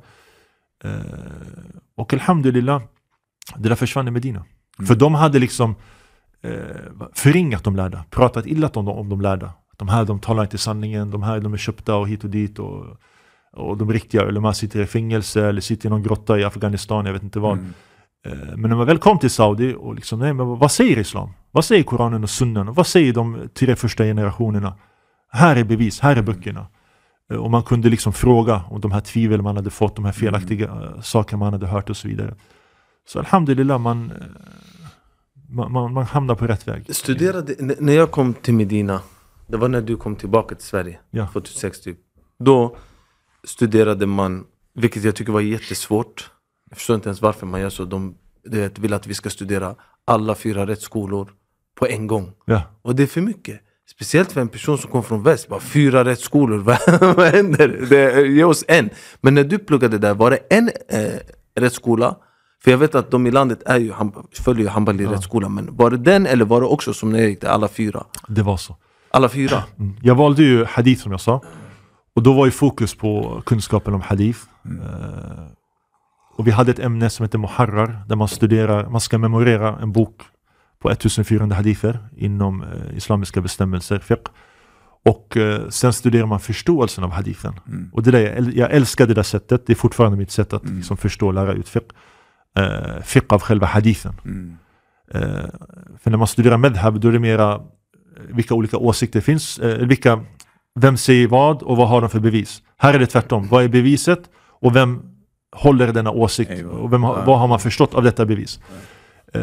A: Eh, och alhamdulillah, det där försvann i Medina. Mm. För de hade liksom eh, förringat de lärda, pratat illa om de, om de lärda. De här de talar inte sanningen, de här de är köpta och hit och dit. Och, och de riktiga, eller man sitter i fängelse eller sitter i någon grotta i Afghanistan, jag vet inte vad. Mm. Eh, men när man väl kom till Saudi och liksom, nej men vad säger Islam? Vad säger Koranen och Sunnan? Vad säger de tre första generationerna? Här är bevis, här är böckerna. Eh, och man kunde liksom fråga om de här tvivel man hade fått, de här felaktiga mm. Eh, saker man hade hört och så vidare. Så alhamdulillah, man, man, man, hamnar på rätt väg.
B: Studerade, när jag kom till Medina, det var när du kom tillbaka till Sverige, ja. 2006 typ. Då studerade man, vilket jag tycker var jättesvårt. Jag förstår inte ens varför man gör så. De vet, vill att vi ska studera alla fyra rättsskolor på en gång. Ja. Och det är för mycket. Speciellt för en person som kom från väst. Bara, fyra rättsskolor, vad, händer? Det, ge oss en. Men när du pluggade där, var det en eh, rättsskola? För jag vet att de i landet är ju, följer ju handboll i ja. rättsskolan. Men var det den eller var det också som när jag gick där, alla fyra?
A: Det var så. Alla fyra? Mm. Jag valde ju hadith som jag sa. Och då var ju fokus på kunskapen om hadith. Mm. Eh, och vi hade ett ämne som heter Muharrar där man studerar, man ska memorera en bok på 1400 hadifer inom eh, islamiska bestämmelser, fiqh. Och eh, sen studerar man förståelsen av hadifen. Mm. Och det där, jag, älskar det där sättet, det är fortfarande mitt sätt att mm. liksom, förstå och lära ut fiqh. Eh, fiqh av själva hadifen. Mm. Eh, för när man studerar medhab då är det mera eh, vilka olika åsikter finns, eh, vilka, vem säger vad och vad har de för bevis. Här är det tvärtom, vad är beviset och vem håller denna åsikt? Och vem, vad har man förstått av detta bevis? Eh,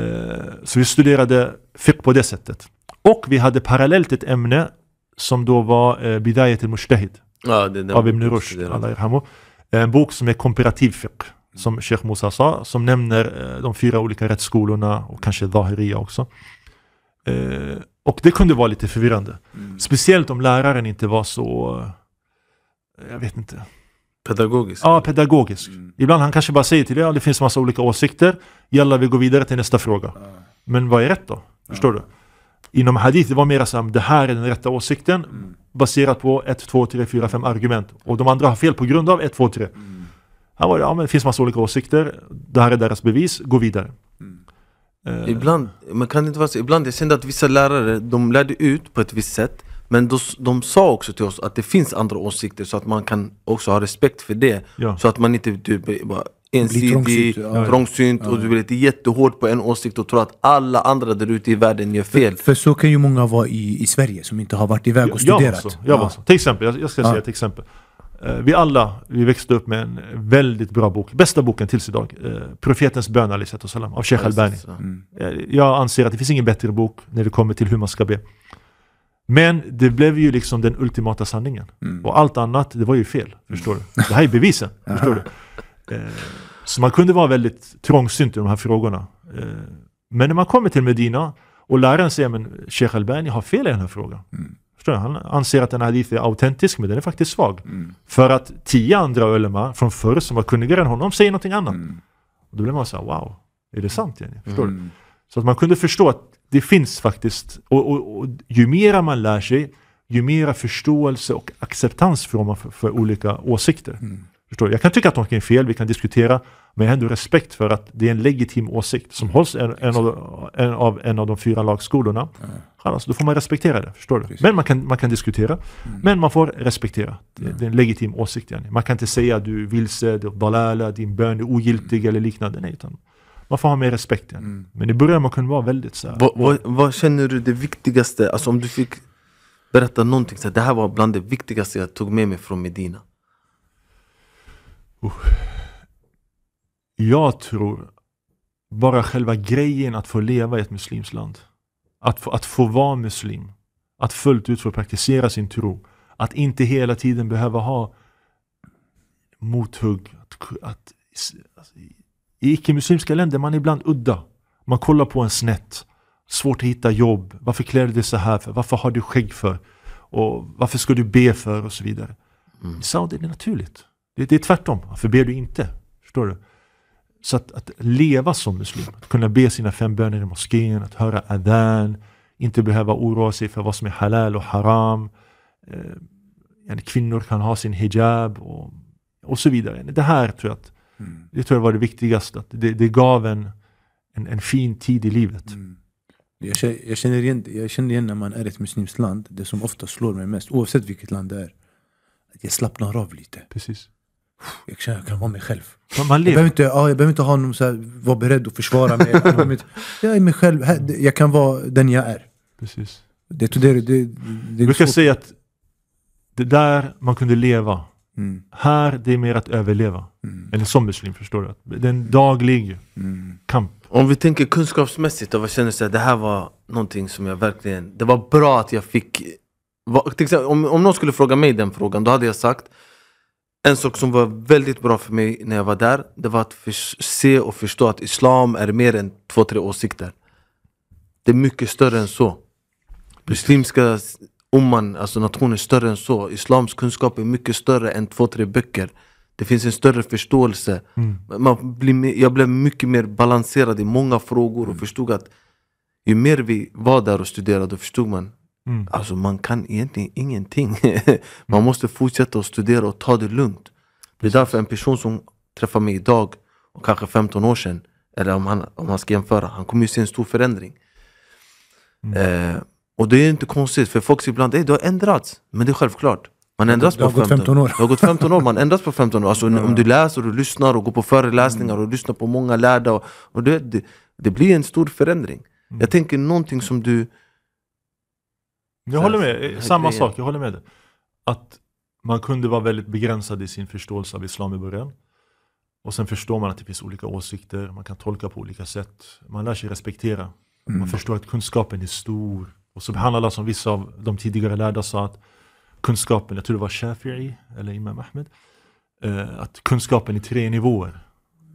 A: så vi studerade fiqh på det sättet. Och vi hade parallellt ett ämne som då var eh, Bidayat al-Mushtahid ja, av Ibn Rushd, En bok som är komparativ fiqh, som Sheikh Musa sa, som nämner eh, de fyra olika rättsskolorna och kanske Zahiriya också. Eh, och det kunde vara lite förvirrande. Mm. Speciellt om läraren inte var så, jag vet inte, Pedagogisk? Ja, pedagogisk. Mm. Ibland han kanske bara säger till dig att ja, det finns massa olika åsikter. Jalla, vi går vidare till nästa fråga. Mm. Men vad är rätt då? Förstår mm. du? Inom hadith det var mer så det här är den rätta åsikten mm. baserat på 1, 2, 3, 4, 5 argument. Och de andra har fel på grund av 1, 2, 3. Han var, ja men det finns massa olika åsikter. Det här är deras bevis, gå vidare.
C: Mm.
B: Eh. Ibland, man kan inte vara så, ibland jag kände att vissa lärare, de lärde ut på ett visst sätt men de, de sa också till oss att det finns andra åsikter så att man kan också ha respekt för det. Ja. Så att man inte typ, bara ensidig, trångsynt, och du vet, jättehård på en åsikt och tror
A: att alla andra där ute i världen gör fel. För,
C: för, så kan ju många vara i, i Sverige som inte har varit iväg och studerat. Jag var så. Jag var så. Till
A: exempel, jag, jag ska säga ett exempel. Eh, vi alla, vi växte upp med en väldigt bra bok, bästa boken tills idag. Eh, Profetens bön av Sheikh Albani. Mm. Eh, jag anser att det finns ingen bättre bok när det kommer till hur man ska be. Men det blev ju liksom den ultimata sanningen. Mm. Och allt annat, det var ju fel. Förstår du? Det här är bevisen. förstår du? Eh, så man kunde vara väldigt trångsynt i de här frågorna. Eh, men när man kommer till Medina och läraren säger men Sheikh Albani har fel i den här frågan. Mm. Förstår du? Han anser att den här hadith är autentisk men den är faktiskt svag. Mm. För att tio andra ulema från förr som var kunnigare än honom säger någonting annat. Mm. Och då blir man så här, wow, är det sant? Jenny? Förstår du? Mm. Så att man kunde förstå att det finns faktiskt, och, och, och ju mer man lär sig, ju mer förståelse och acceptans får man för, för, olika åsikter. Mm. Förstår du? Jag kan tycka att någonting är fel, vi kan diskutera, men jag har ändå respekt för att det är en legitim åsikt som mm. hålls en, en, av, en av, en av de fyra lagskolorna. Mm. Alltså, då får man respektera det, förstår du? Precis. Men man kan, man kan diskutera, mm. men man får respektera. Det, det är en legitim åsikt. Yani. Man kan inte säga att du är vilse, du är balala, din bön är ogiltig mm. eller liknande. Nej, utan man får ha mer respekt. Ja. Mm. Men i början man kunde vara väldigt så vad, vad,
B: vad, känner du det viktigaste, alltså om du fick berätta någonting, så här, det här var bland det viktigaste jag tog med mig från Medina?
A: Uh. Jag tror bara själva grejen att få leva i ett muslimskt land. Att få, att få vara muslim. Att fullt ut få praktisera sin tro. Att inte hela tiden behöva ha mothugg. Att, att, alltså, i icke-muslimska länder man är ibland udda. Man kollar på en snett. Svårt att hitta jobb. Varför klär du dig så här för? Varför har du skägg för? Och varför ska du be för? Och så vidare. Mm. I Saudi är det naturligt. Det, det är tvärtom. Varför ber du inte? Förstår du? Så att, att, leva som muslim, att kunna be sina fem böner i moskén, att höra adhan, inte behöva oroa sig för vad som är halal och haram. Eh, kvinnor kan ha sin hijab och, och så vidare. Det här tror jag att Mm. Det tror jag var det viktigaste. Att det, det gav en, en, en, fin tid i livet. Mm. Jag, känner, jag, känner igen, jag känner igen när man är ett muslimskt land, det som ofta slår
C: mig mest, oavsett vilket land det är, att jag slappnar av lite. Precis. Jag känner jag kan vara mig själv. Man, jag, behöver inte, jag behöver inte ha någon så här, vara beredd att försvara mig. jag är mig
A: själv. Jag kan vara den jag är. Precis. Det, det, det, det jag brukar svårt. säga att det där man kunde leva, Mm. Här, det är mer att överleva. Mm. Eller som muslim, förstår du? Det är en daglig mm. kamp. Om vi tänker kunskapsmässigt,
B: och känner att det här var någonting som jag verkligen... Det var bra att jag fick... Om, om någon skulle fråga mig den frågan, då hade jag sagt en sak som var väldigt bra för mig när jag var där, det var att se och förstå att islam är mer än två, tre åsikter. Det är mycket större än så. Muslimska Oman alltså nationen är större än så. Islams kunskap är mycket större än två, tre böcker. Det finns en större förståelse. Mm. Man blir, jag blev mycket mer balanserad i många frågor och mm. förstod att ju mer vi var där och studerade, förstod man Mm. Alltså man kan egentligen ingenting. Mm. man måste fortsätta att studera och ta det lugnt. Det är därför en person som träffar mig idag, och kanske 15 år sedan, eller om man om ska jämföra, han kommer ju se en stor förändring. Mm. Eh, och det är inte konstigt, för folk säger ibland att det har ändrats. Men det är självklart. Man ändras på 15, 15 år. Det har gått 15 år, man ändras på 15 år. Alltså, ja. Om du läser och lyssnar och går på föreläsningar och lyssnar på många lärda. Och, och det, det, det, blir en stor förändring.
A: Mm. Jag tänker någonting som du... Jag håller med, samma grejen. sak. Jag håller med dig. Att man kunde vara väldigt begränsad i sin förståelse av islam i början. Och sen förstår man att det finns olika åsikter, man kan tolka på olika sätt. Man lär sig respektera. Man mm. förstår att kunskapen är stor. Och subhanallah, som vissa av de tidigare lärda sa att kunskapen, jag tror det var Shafi'i eller Imam Ahmed, eh, att kunskapen är tre nivåer.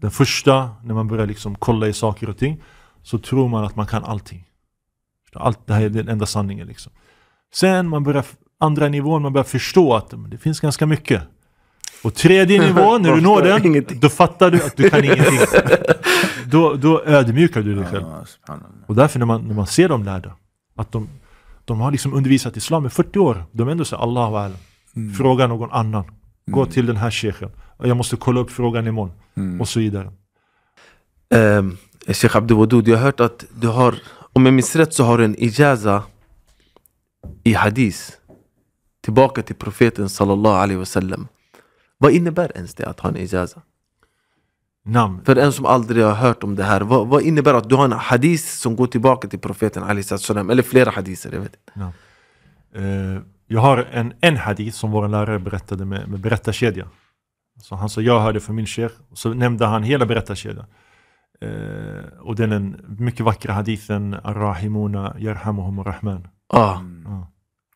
A: Den första, när man börjar liksom kolla i saker och ting, så tror man att man kan allting. Allt det här är den enda sanningen. Liksom. Sen man börjar, andra nivån, man börjar förstå att det finns ganska mycket. Och tredje nivån, när du når den, ingenting. då fattar du att du kan ingenting. Då, då ödmjukar du dig själv. Och därför när man, när man ser de lärda, att de, de har liksom undervisat islam i 40 år. De är ändå säger Allahu alam. Mm. Fråga någon annan. Gå mm. till den här shejken. Jag måste kolla upp frågan imorgon. Mm. Och så vidare.
B: Um, Sheikh Abdul jag har hört att du har, om jag minns rätt så har du en ijaza i hadis. Tillbaka till profeten sallallahu alaihi wasallam. Vad innebär ens det att ha en ijaza? Namn. För en som aldrig har hört om det här, vad, vad innebär att du har en hadith som
A: går tillbaka till profeten salam, eller flera hadiser? Jag, vet inte. Ja. Eh, jag har en, en hadith som vår lärare berättade med, med berättarkedja. Så han sa jag hörde från min sheikh, så nämnde han hela berättarkedjan. Eh, och den är den mycket vackra hadithen Ar-Rahimuna Yarhamuhum Rahman. Ah. Mm.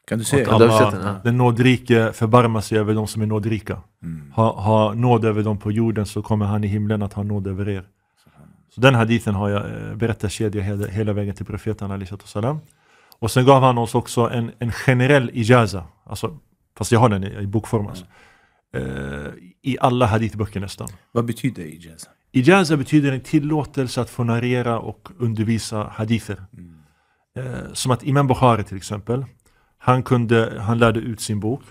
A: Kan du se? Att alla, den, ja. den nådrike förbarmar sig över de som är nådrika. Mm. Ha, ha nåd över dem på jorden så kommer han i himlen att ha nåd över er. Så den hadithen har jag eh, berättarkedja hela, hela vägen till profeten Och sen gav han oss också en, en generell ijaza, alltså, fast jag har den i, i bokform alltså. mm. uh, I alla hadithböcker nästan. Vad betyder ijaza? Ijaza betyder en tillåtelse att få narrera och undervisa hadither. Mm. Uh, som att Imam Bukhari till exempel, han, kunde, han lärde ut sin bok.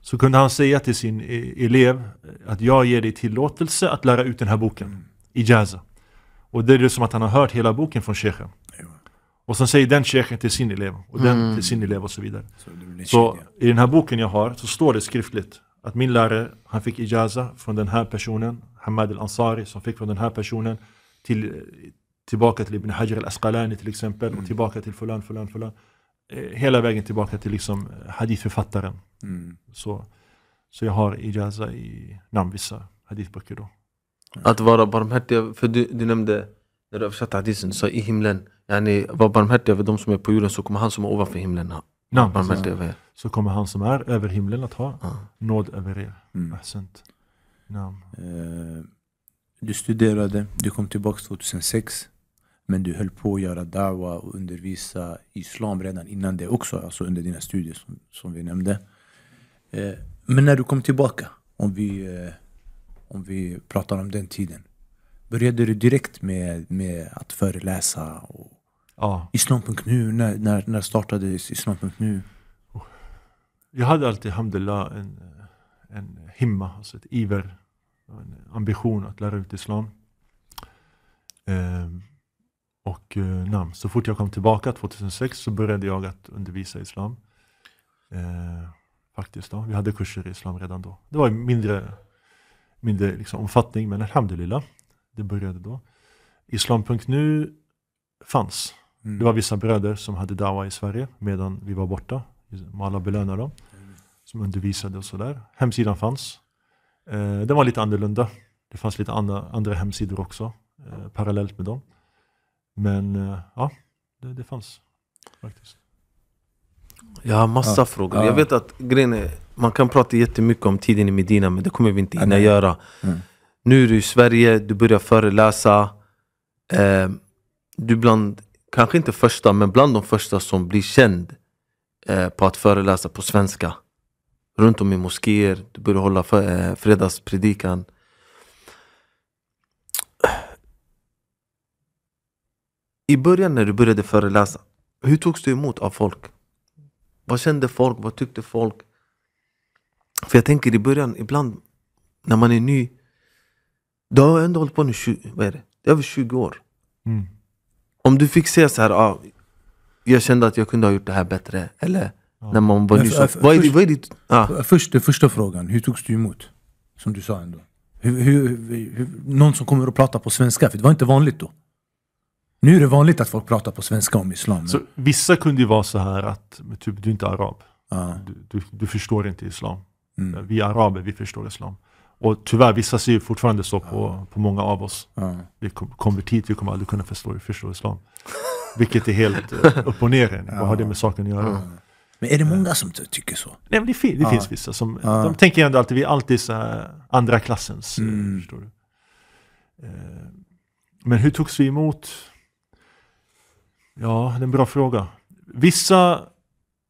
A: Så kunde han säga till sin e, elev att jag ger dig tillåtelse att lära ut den här boken, ijaza. Och det är det som att han har hört hela boken från shejken Och sen säger den shejken till sin elev, och den mm. till sin elev och så vidare. Så, så i den här boken jag har så står det skriftligt att min lärare, han fick ijaza från den här personen, Hamad al-Ansari, som fick från den här personen till, tillbaka till Ibn hajr al-Asqalani till exempel, och mm. tillbaka till fulan, fulan, fulan. Eh, hela vägen tillbaka till liksom eh, hadithförfattaren. Mm. Så, så jag har ijaza i namn vissa hadithböcker då.
B: Att vara barmhärtig, för du, du nämnde när du översatte hadisen, du sa i himlen. Yani, var barmhärtig över de som är på jorden så kommer han som är ovanför himlen ha no, barmhärtig över er.
A: Så kommer han som är över himlen att ha ah. nåd över er. Mm. Ahsent. No. Eh,
C: du studerade, du kom tillbaka 2006. Men du höll på att göra dawa och undervisa islam redan innan det också, alltså under dina studier som, som vi nämnde. Eh, men när du kom tillbaka, om vi, eh, om vi pratar om den tiden. Började du direkt med, med att föreläsa? Och ja. Islam.nu, när, när, när startade Islam.nu?
A: Jag hade alltid, alhamdulillah, en, eh, en himma, alltså ett iver, en ambition att lära ut islam. Eh, och eh, namn. Så fort jag kom tillbaka 2006 så började jag att undervisa i islam. Eh, faktiskt då. Vi hade kurser i islam redan då. Det var mindre, mindre liksom omfattning, men alhamdulillah, det började då. Islam.nu fanns. Mm. Det var vissa bröder som hade dawa i Sverige medan vi var borta. Alla belönade dem, som undervisade och sådär. Hemsidan fanns. Eh, den var lite annorlunda. Det fanns lite andra, andra hemsidor också, eh, parallellt med dem. Men eh, ja, det, det fanns faktiskt.
B: Jag har massa ja. frågor. Jag vet att grejen är, man kan prata jättemycket om tiden i Medina, men det kommer vi inte hinna ja, göra. Mm. Nu är du i Sverige, du börjar föreläsa. Eh, du bland, kanske inte första, men bland de första som blir känd eh, på att föreläsa på svenska. Runt om i moskéer, du börjar hålla för, eh, fredagspredikan. I början när du började föreläsa, hur togs du emot av folk? Vad kände folk? Vad tyckte folk? För jag tänker i början, ibland när man är ny. Du har ändå hållit på nu vad är det? över 20 år. Mm. Om du fick säga så här, ah, jag kände att jag kunde ha gjort det här bättre. Eller ja. när man var
C: ny. första frågan, hur togs du emot? Som du sa ändå. Hur, hur, hur, någon som kommer och pratar på svenska, för det var inte vanligt då. Nu är det vanligt att folk pratar
A: på svenska om islam. Så vissa kunde ju vara så här att, typ, du är inte arab. Ah. Du, du, du, förstår inte islam. Mm. Vi araber, vi förstår islam. Och tyvärr, vissa ser ju fortfarande så på, ah. på många av oss. Ah. Vi kommer hit, vi kommer aldrig kunna förstå, förstå islam. Vilket är helt eh, upp och ner. Vad har det med saken att göra? Men är det många som tycker så? Nej, men det, fin det ah. finns vissa som ah. de tänker ändå alltid, vi är alltid så andra klassens. Eh, mm. Förstår du? Eh, men hur togs vi emot? Ja, det är en bra fråga. Vissa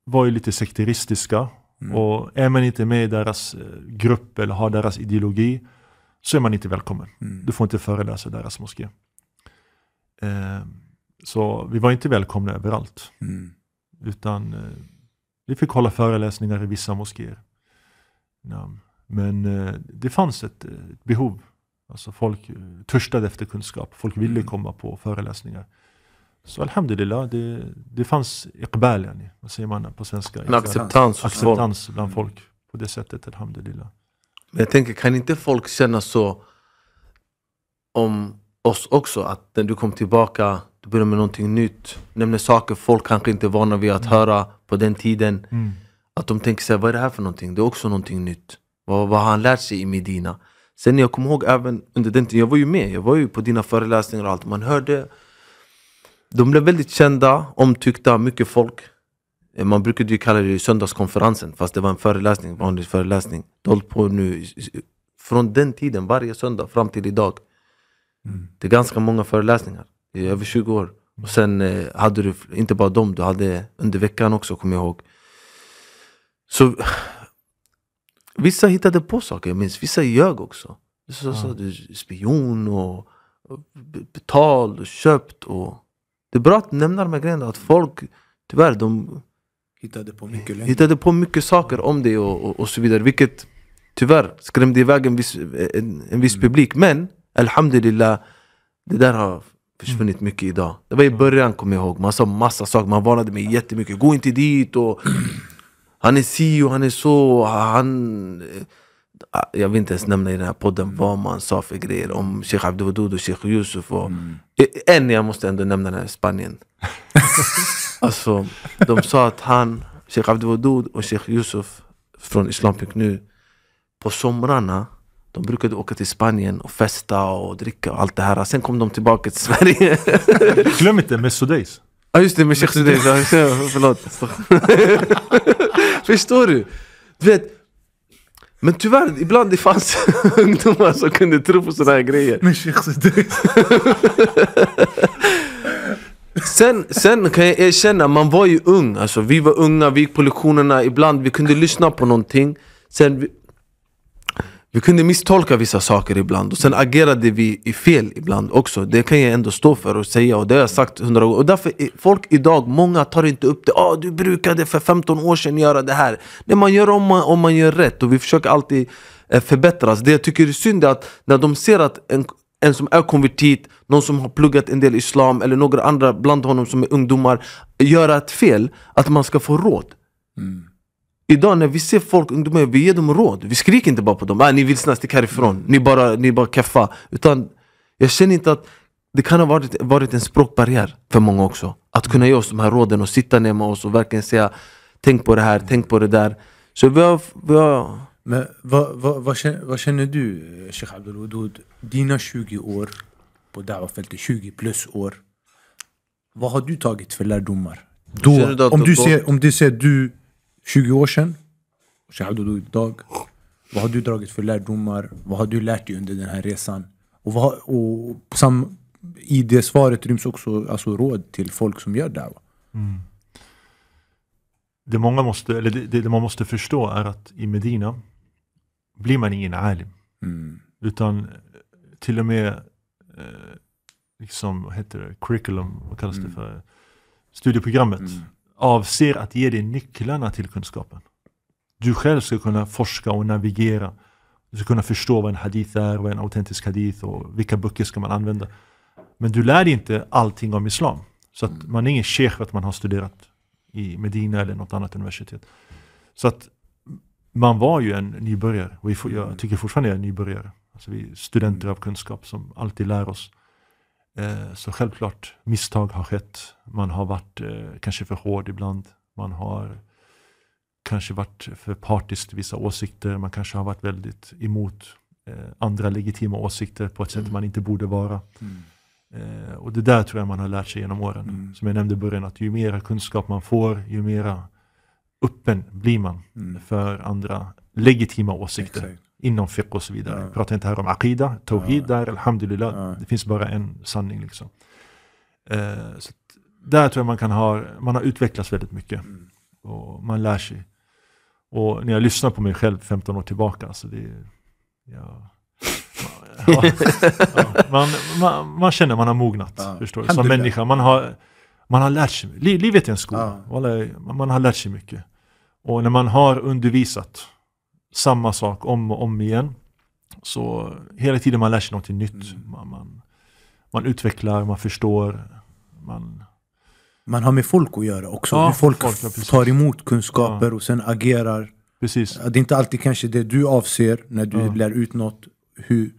A: var ju lite sekteristiska mm. och är man inte med i deras eh, grupp eller har deras ideologi så är man inte välkommen. Mm. Du får inte föreläsa i deras moské. Eh, så vi var inte välkomna överallt. Mm. Utan eh, vi fick hålla föreläsningar i vissa moskéer. Ja. Men eh, det fanns ett, eh, ett, behov. Alltså folk eh, törstade efter kunskap. Folk ville mm. komma på föreläsningar. Så alhamdulillah, det, det fanns iqbal, yani. vad säger man på svenska? En acceptans, acceptans bland mm. folk på det sättet, alhamdulillah.
B: Men jag tänker, kan inte folk känna så om oss också? Att när du kom tillbaka, du började med någonting nytt, nämner saker folk kanske inte är vana vid att mm. höra på den tiden. Mm. Att de tänker sig, vad är det här för någonting? Det är också någonting nytt. Vad, vad har han lärt sig i Medina? Sen jag kommer ihåg även under den tiden, jag var ju med, jag var ju på dina föreläsningar och allt. Man hörde de blev väldigt kända, omtyckta, mycket folk. Eh, man brukade ju kalla det söndagskonferensen, fast det var en föreläsning, vanlig föreläsning. Det på nu från den tiden, varje söndag fram till idag. Mm. Det är ganska många föreläsningar, i över 20 år. Och sen eh, hade du, inte bara dem, du hade under veckan också, kommer jag ihåg. Så vissa hittade på saker, jag minns. Vissa ljög också. Så, ja. så, spion och, och betalt och köpt och det är bra att nämna de här grejerna, att folk tyvärr de hittade på mycket, längre. hittade på mycket saker om det och, och, och, så vidare. Vilket tyvärr skrämde iväg en viss, en, en viss mm. publik. Men Alhamdulillah, det där har försvunnit mm. mycket idag. Det var i början kommer jag ihåg, man sa massa saker, man varnade mig jättemycket. Gå inte dit och han är si och han är så. Han Ah, jag vill inte ens nämna i den här podden vad man sa för grejer om Sheikh Abdelwadud och Sheikh Yusuf. Och, mm. Eh, eh, en jag måste ändå nämna den här Spanien. alltså, de sa att han, Sheikh Abdelwadud och Sheikh Yusuf från Nu... på somrarna de brukade åka till Spanien och festa och dricka och allt det här. Sen kom de tillbaka till Sverige. Glöm inte Mesoudeis. Ja ah, just det, med Sheikh sudejs. Förlåt. Förstår du? Du vet, men tyvärr, ibland det fanns ungdomar som kunde tro på sådana här grejer. Men Sen, sen kan jag erkänna, man var ju ung. Alltså, vi var unga, vi gick på lektionerna. Ibland vi kunde lyssna på någonting. Sen vi kunde misstolka vissa saker ibland och sen agerade vi i fel ibland också. Det kan jag ändå stå för och säga och det har jag sagt hundra gånger. Och därför folk idag, många tar inte upp det. Ah, du brukade för 15 år sedan göra det här. Det man gör om man, om man gör rätt och vi försöker alltid eh, förbättras. Det jag tycker är synd är att när de ser att en, en som är konvertit, någon som har pluggat en del islam eller några andra bland honom som är ungdomar gör ett fel, att man ska få råd. Mm. Idag när vi ser folk, ungdomar, vi ger dem råd. Vi skriker inte bara på dem. Ah, ni vill snart härifrån. Mm. Ni bara, ni bara keffa. Utan jag känner inte att det kan ha varit, varit en språkbarriär för många också. Att kunna ge oss de här råden och sitta ner med oss och verkligen säga Tänk på det här, tänk på det där. Så vi har... Vi har...
C: Men vad, vad, vad, känner, vad känner du, Sheikh Abdelwadud? Dina 20 år på Dawafältet, 20 plus år. Vad har du tagit för lärdomar?
A: Då, om, du ser, om
C: du ser du 20 år sedan, Shahadu du idag. Vad har du dragit för lärdomar? Vad har du lärt dig under den här resan? Och, vad, och sam, i det svaret ryms också alltså, råd till folk
A: som gör dawa. Mm. Det, många måste, eller det, det, man måste förstå är att i Medina blir man ingen alim. Mm. Utan eh, till och med eh, liksom, vad heter det, curriculum, vad kallas mm. det för? Studieprogrammet mm avser att ge dig nycklarna till kunskapen. Du själv ska kunna forska och navigera. Du ska kunna förstå vad en hadith är, vad en autentisk hadith och vilka böcker ska man använda. Men du lär dig inte allting om islam. Så att man är ingen sheikh för att man har studerat i Medina eller något annat universitet. Så att man var ju en nybörjare och jag tycker fortfarande jag är en nybörjare. Alltså vi är studenter av kunskap som alltid lär oss. Eh, så självklart, misstag har skett. Man har varit eh, kanske för hård ibland. Man har kanske varit för partisk till vissa åsikter. Man kanske har varit väldigt emot eh, andra legitima åsikter på ett sätt mm. man inte borde vara. Mm. Och Det där tror jag man har lärt sig genom åren. Mm. Som jag nämnde i början, att ju mera kunskap man får, ju mera öppen blir man mm. för andra legitima åsikter. Exakt inom fiqh och så vidare. Jag pratar inte här om aqida, tawhid där, alhamdulillah, det finns bara en sanning. liksom. Uh, så där tror jag man kan ha, man har utvecklats väldigt mycket. Mm. Och man lär sig. Och när jag lyssnar på mig själv 15 år tillbaka, alltså det ja, ja, ja man, man, man, känner man har mognat, ja. förstår du? Som människa. Man har, man har lärt sig, livet är en skola. Man har lärt sig mycket. Och när man har undervisat, samma sak om och om igen. Så hela tiden man lär sig något nytt. Mm. Man, man, man, utvecklar, man förstår. Man,
C: man har med folk att göra också. Ja, Hur folk, folk ja, tar emot kunskaper ja. och sen agerar. Precis. Det är inte alltid kanske det du avser när du ja. lär ut något. Hur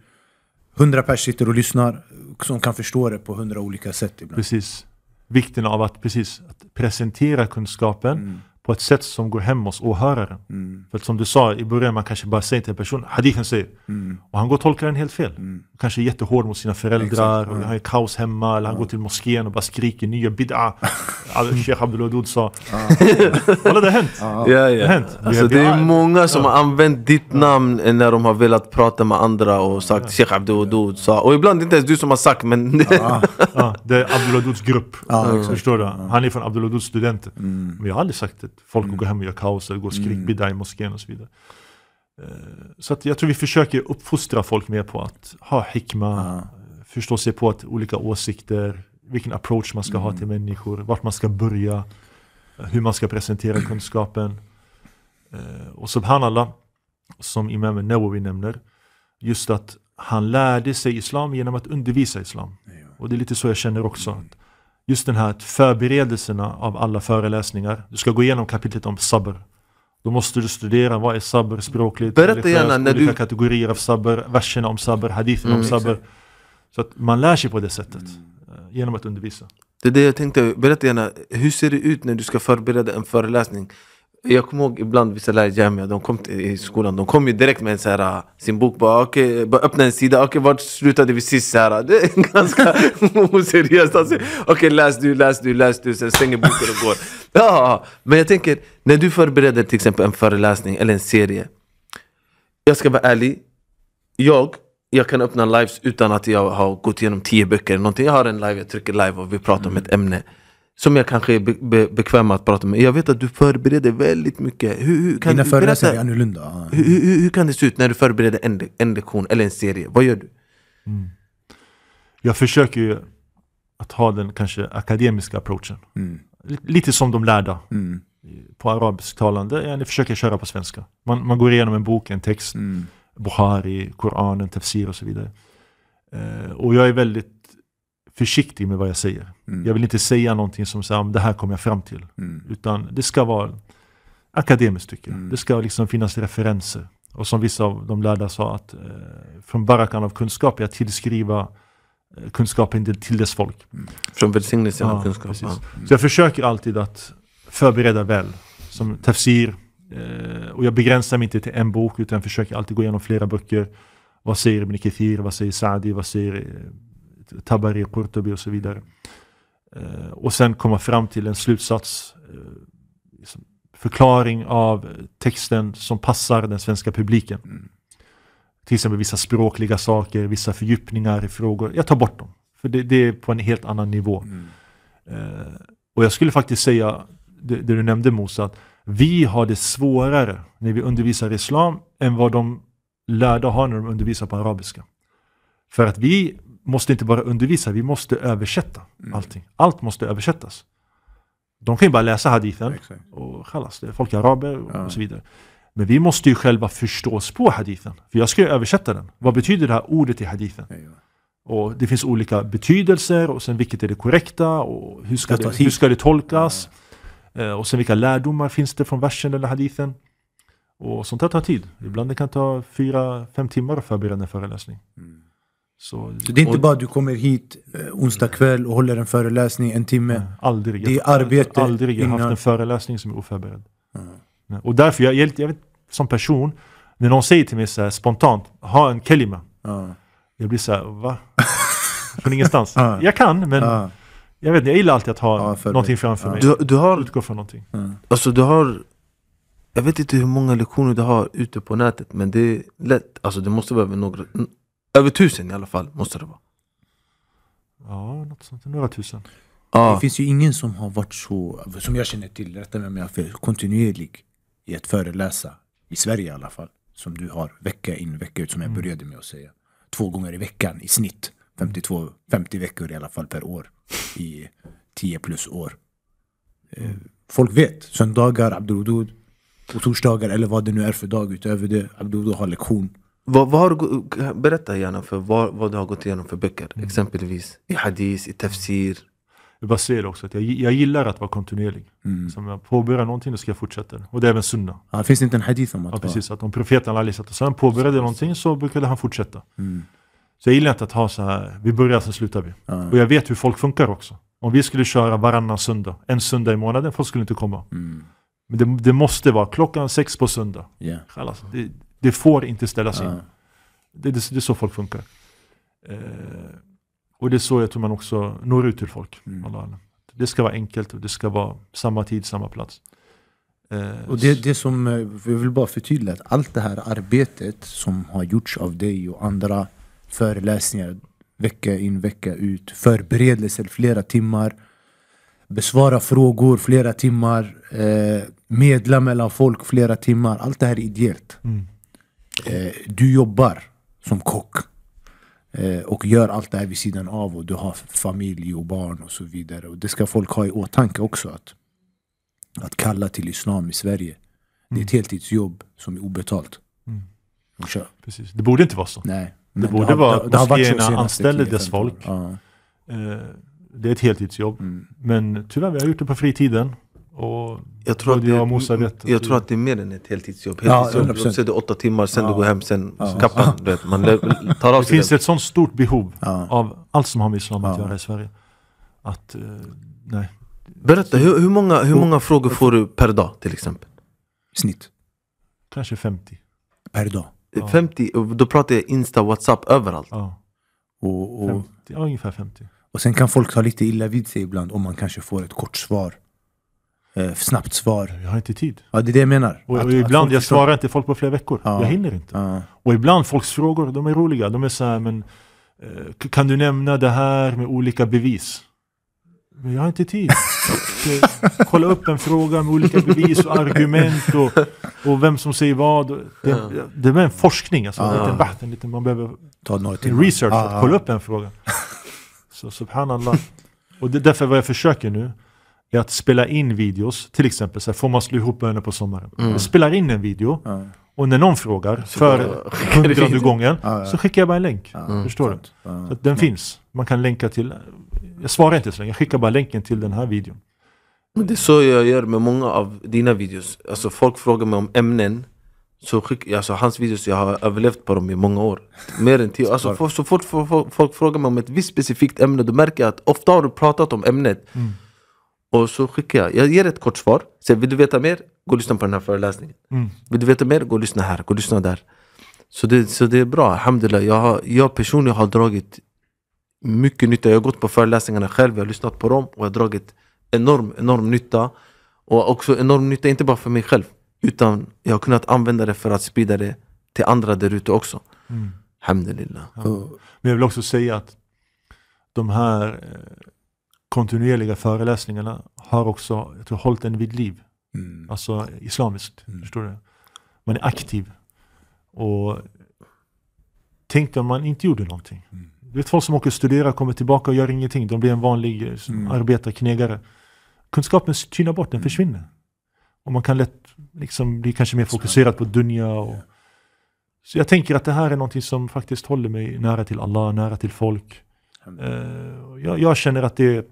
A: hundra personer sitter och lyssnar som kan förstå det på hundra olika sätt. Ibland. Precis. Vikten av att, precis, att presentera kunskapen. Mm på ett sätt som går hem hos åhöraren. Mm. För som du sa i början, man kanske bara säger till en person, hadithen säger, mm. och han går och tolkar den helt fel. Mm. Kanske är jättehård mot sina föräldrar, Exakt, och han är kaos hemma, eller han går till moskén och bara skriker nya bid'a. Alltså, Sheikh Abdul sa. Kolla, det har hänt. Ja, ja. Det, har hänt. Alltså, det är
B: många som har använt ditt namn när de har velat prata med andra och sagt ja. Sheikh Abdul
A: sa. Och ibland är det inte ens du som har sagt, men... ja, det är Abdul grupp. Förstår du? Han är från Abdul studenter. Mm. Men jag har aldrig sagt det. Folk mm. går hem och gör kaos, det går skräckbidda mm. i moskén och så vidare. Eh, så att jag tror vi försöker uppfostra folk mer på att ha hikma, ah. förstå sig på att olika åsikter, vilken approach man ska mm. ha till mm. människor, vart man ska börja, eh, hur man ska presentera kunskapen. Eh, och subhanallah, som imamen Nawawi nämner, just att han lärde sig islam genom att undervisa islam. Och det är lite så jag känner också. Mm just den här förberedelserna av alla föreläsningar. Du ska gå igenom kapitlet om sabr. Då måste du studera, vad är sabr språkligt? Berätta gärna när olika du... kategorier av sabr, verserna om sabr, hadithen mm, om sabr. Exakt. Så att man lär sig på det sättet, eh, genom att undervisa.
B: Det är det jag tänkte, berätta gärna, hur ser det ut när du ska förbereda en föreläsning? Jag kommer ihåg ibland vissa lärare i de kom till, i skolan, de kom ju direkt med en så här, ah, sin bok. Bara, okay, bara öppna en sida, okej okay, vart slutade vi sist? Så här, ah, det är ganska oseriöst. Alltså. Okej okay, läs du, läs du, läs du, sen stänger boken och går. Ja, men jag tänker, när du förbereder till exempel en föreläsning eller en serie. Jag ska vara ärlig, jag, jag kan öppna lives utan att jag har gått igenom tio böcker. Någonting. Jag har en live, jag trycker live och vi pratar mm. om ett mm. ämne. Som jag kanske är be, be, bekväm att prata med. Jag vet att du förbereder väldigt mycket. Hur, hur kan Dina föreläsningar är annorlunda. Hur, hur, hur, kan det se ut när du förbereder en, en lektion eller en serie? Vad gör du?
A: Mm. Jag försöker ju att ha den kanske akademiska approachen. Mm. Lite som de lärda mm. på arabisktalande. Jag försöker köra på svenska. Man, man går igenom en bok, en text. Mm. Buhari, Koranen, Tafsir och så vidare. Eh, och jag är väldigt försiktig med vad jag säger. Mm. Jag vill inte säga någonting som säger här, det här kommer jag fram till. Mm. Utan det ska vara akademiskt tycker jag. Mm. Det ska liksom finnas referenser. Och som vissa av de lärda sa, att eh, från barakan av kunskap är att tillskriva eh, kunskapen till, dess folk. Mm. Från välsignelsen ja, av kunskap. Ja. Mm. Så jag försöker alltid att förbereda väl, som tafsir. Eh, och jag begränsar mig inte till en bok, utan försöker alltid gå igenom flera böcker. Vad säger Ibn Kathir? Vad säger Saadi? Vad säger eh, Tabari, Qurtubi och så vidare. Eh, och sen komma fram till en slutsats, eh, liksom förklaring av texten som passar den svenska publiken. Mm. Till exempel vissa språkliga saker, vissa fördjupningar i frågor. Jag tar bort dem, för det, det är på en helt annan nivå. Mm. Eh, och jag skulle faktiskt säga, det, det du nämnde Mosa, att vi har det svårare när vi undervisar islam än vad de lärda har när de undervisar på arabiska. För att vi måste inte bara undervisa, vi måste översätta mm. allting. Allt måste översättas. De kan ju bara läsa hadithen Exakt. och chalas, folk är araber och, ja. och så vidare. Men vi måste ju själva förstå oss på hadithen. För jag ska ju översätta den. Vad betyder det här ordet i hadithen? Ja, ja. Och det finns olika betydelser och sen vilket är det korrekta och hur ska, det, hur ska det tolkas? Ja. Eh, och sen vilka lärdomar finns det från versen eller hadithen? Och sånt här tar tid. Ibland det kan ta fyra, fem timmar att förbereda en föreläsning. Mm. Så, så, det är inte och, bara du
C: kommer hit eh, onsdag kväll och håller en föreläsning en timme. Nej, aldrig.
A: Det är arbete. Jag har aldrig innan. haft en föreläsning som är oförberedd. Mm. Och därför, jag, jag, vet, som person, när någon säger till mig så här, spontant, ha en kelima. Mm. Jag blir så här, va? Från ingenstans. Mm. Jag kan, men jag vet jag gillar alltid att ha ja, någonting framför mig. Du, du har, Utgå från någonting. Mm.
B: Alltså du har jag vet inte hur många lektioner du har ute på nätet, men det är lätt. Alltså det måste vara några, över tusen i alla fall måste det vara.
A: Ja, något sånt. Några tusen. Ah. Det
C: finns ju ingen som har varit så, som jag känner till, rätta mig om jag har fel, kontinuerlig i att föreläsa. I Sverige i alla fall. Som du har vecka in vecka ut, som jag mm. började med att säga. Två gånger i veckan i snitt. 52, 50 veckor i alla fall per år. I 10 plus år. Eh, mm. Folk vet. Söndagar, Abduludud. Och torsdagar eller vad det nu är för dag utöver det. Abduludud har lektion.
B: Vad, vad har du, berätta gärna för vad, vad
A: du har gått igenom för böcker. Mm. Exempelvis i hadis, i tafsir. Jag bara säger också, att jag, jag gillar att vara kontinuerlig. Mm. Så om jag påbörjar någonting, då ska jag fortsätta det. Och det är även sunna. Ja, det finns inte en hadith om att Ja, precis. Att om profeten Ali Sattasam påbörjade så, någonting så brukade han fortsätta. Mm. Så jag gillar inte att ha så här, vi börjar, sen slutar vi. Ja. Och jag vet hur folk funkar också. Om vi skulle köra varannan söndag, en söndag i månaden, folk skulle inte komma. Mm. Men det, det, måste vara klockan sex på söndag. Yeah. Alltså, det, det får inte ställas in. Mm. Det, det, det, är så folk funkar. Eh, och det är så jag tror man också når ut till folk. Mm. Det ska vara enkelt och det ska vara samma tid, samma plats. Eh, och det, det som, jag eh, vill bara
C: förtydliga att allt det här arbetet som har gjorts av dig och andra föreläsningar vecka in, vecka ut, förberedelser flera timmar, besvara frågor flera timmar, eh, medla mellan folk flera timmar. Allt det här är ideellt. Mm eh, du jobbar som kock eh, och gör allt det här vid sidan av och du har familj och barn och så vidare. Och det ska folk ha i åtanke också. Att, att kalla till islam i Sverige, det är ett mm. heltidsjobb som är obetalt. Mm. Precis. Det borde inte vara så. Nej, det borde det har, vara att moskéerna anställer dess folk. Ja.
A: Eh, det är ett heltidsjobb. Mm. Men tyvärr, vi har gjort det på fritiden. Och jag tror, att det, jag, vet, jag tror att det är mer än ett heltidsjobb. Heltidsjobb, ja, låt säga det åtta timmar, sen ja. du går hem, sen ja. kappan. Ja. Vet, man tar av det finns den. ett sånt stort behov ja. av allt som har med islam att göra i Sverige. Att, eh, nej.
B: Berätta, hur, hur många, hur många frågor får du per dag till exempel? Snitt?
A: Kanske 50. Per dag?
B: 50, eh, och då pratar jag Insta, Whatsapp, överallt. Ja,
C: och, och, 50,
A: ja ungefär 50.
C: Och sen kan folk ta lite illa vid sig ibland om man kanske får ett kort svar eh, snabbt svar. Jag har inte tid. Ja, det är det jag menar. Och, att, och ibland jag förstår. svarar
A: inte folk på flera veckor. Ja. Jag hinner inte. Ja. Och ibland folks frågor, de är roliga. De är så här, men eh, kan du nämna det här med olika bevis? Men jag har inte tid. Att, kolla upp en fråga med olika bevis och argument och, och vem som säger vad. Det, det, det är en forskning, alltså, ja. en, liten, en liten, man behöver Ta några timmar. research, ja, kolla upp en fråga. Så subhanallah. Och det är därför vad jag försöker nu, är att spela in videos. Till exempel, så här, får man slå ihop bönder på sommaren? Mm. Jag spelar in en video ja. och när någon frågar för hundrade gången ja, ja. så skickar jag bara en länk. Mm. Förstår sant. du? Så den finns. Man kan länka till... Jag svarar inte så länge, jag skickar bara länken till den här videon.
B: Men det är så jag gör med många av dina videos. Alltså folk frågar mig om ämnen. Så skick, alltså, hans videos, jag har överlevt på dem i många år. Mer än tio alltså, Så fort folk frågar mig om ett visst specifikt ämne, då märker jag att ofta har du pratat om ämnet. Mm. Och så skickar jag. Jag ger ett kort svar. Sen, vill du veta mer? Gå och lyssna på den här föreläsningen. Mm. Vill du veta mer? Gå och lyssna här. Gå och lyssna där. Så det, så det är bra. Alhamdulillah. Jag, har, jag personligen har dragit mycket nytta. Jag har gått på föreläsningarna själv. Jag har lyssnat på dem och jag har dragit enorm, enorm nytta. Och också enorm nytta, inte bara för mig själv. Utan jag har kunnat använda det för att sprida det till andra där ute också. Mm. Alhamdulillah. Ja.
A: Men jag vill också säga att de här eh, kontinuerliga föreläsningarna har också jag tror, hållit en vid liv. Mm. Alltså islamiskt, mm. förstår du? Man är aktiv. Och tänk om man inte gjorde någonting. Mm. Du vet folk som åker och studerar, kommer tillbaka och gör ingenting. De blir en vanlig eh, mm. arbetarknegare. Kunskapen tynar bort, den mm. försvinner. Och man kan lätt liksom, bli kanske mer fokuserad på dunja. Och... Så jag tänker att det här är någonting som faktiskt håller mig nära till Allah, nära till folk. Uh, jag, jag, känner att det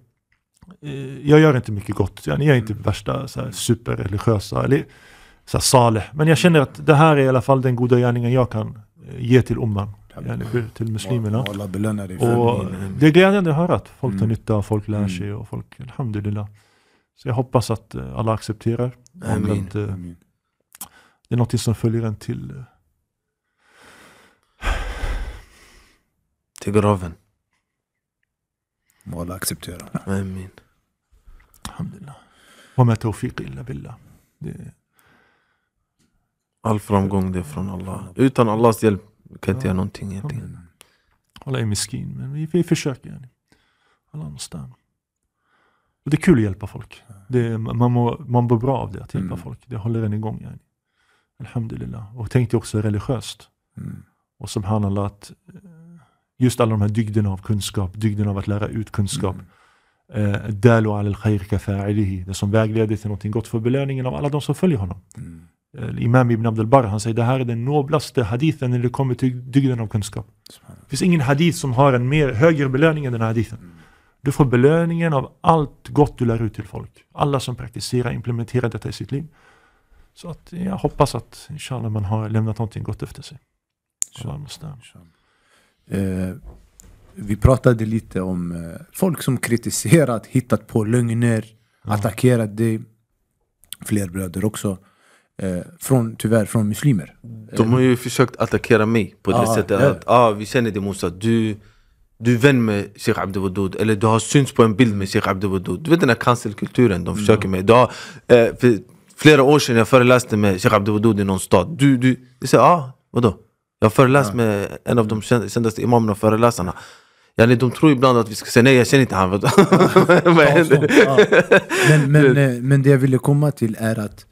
A: Eh, jag gör inte mycket gott, jag är inte mm. värsta så här, superreligiösa eller så här, saleh. Men jag känner att det här är i alla fall den goda gärningen jag kan eh, ge till umman, till muslimerna. Och det är glädjande att höra att folk tar mm. nytta och folk lär mm. sig och folk, alhamdulillah. Så jag hoppas att eh, alla accepterar. Och att, det är något som följer en till... Till graven
B: må alla acceptera. Amin.
A: Alhamdulillah. وما توفيقي إلا بالله. All
B: framgång det är från Allah. Utan Allahs hjälp kan inte jag någonting
A: egentligen. Alla är miskin, men vi, vi försöker. Yani. Allah Och det är kul att hjälpa folk. Det, man, mår, man mår bra av det, att hjälpa mm. folk. Det håller en igång. Yani. Alhamdulillah. Och tänk dig också religiöst. Mm. Och subhanallah, att just alla de här dygderna av kunskap, dygden av att lära ut kunskap. Mm. Eh, dalu al det som vägleder till någonting gott för belöningen av alla de som följer honom. Mm. Eh, Imam Ibn Abdul Barr, han säger det här är den noblaste hadithen när det kommer till dygden av kunskap. Det finns ingen hadith som har en mer, högre belöning än den här hadithen. Mm. Du får belöningen av allt gott du lär ut till folk. Alla som praktiserar, implementerar detta i sitt liv. Så att jag hoppas att inshallah man har lämnat någonting gott efter sig. Inshallah. Inshallah.
C: Eh, vi pratade lite om eh, folk som kritiserat, hittat på lögner, ja. attackerat dig. Fler bröder också. Eh, från, tyvärr från muslimer. De har
B: ju försökt attackera mig på det ah, sättet ja. att ah, vi känner dig Musa, du, du är vän med Sheikh Abdi Abdelwadud eller du har synts på en bild med Sheikh Abdelwadud. Du vet den här cancelkulturen de försöker med. Du har, eh, flera år sedan jag föreläste med Sheikh Abdi Abdelwadud i någon stad. Du, du, jag säger ah, vadå? Jag föreläste med en av de mm. kändaste imamerna och föreläsarna. Yani de tror ibland att vi ska säga nej, jag känner inte han. Vad Ja, ja. Men, men,
C: eh, men det jag ville komma till är att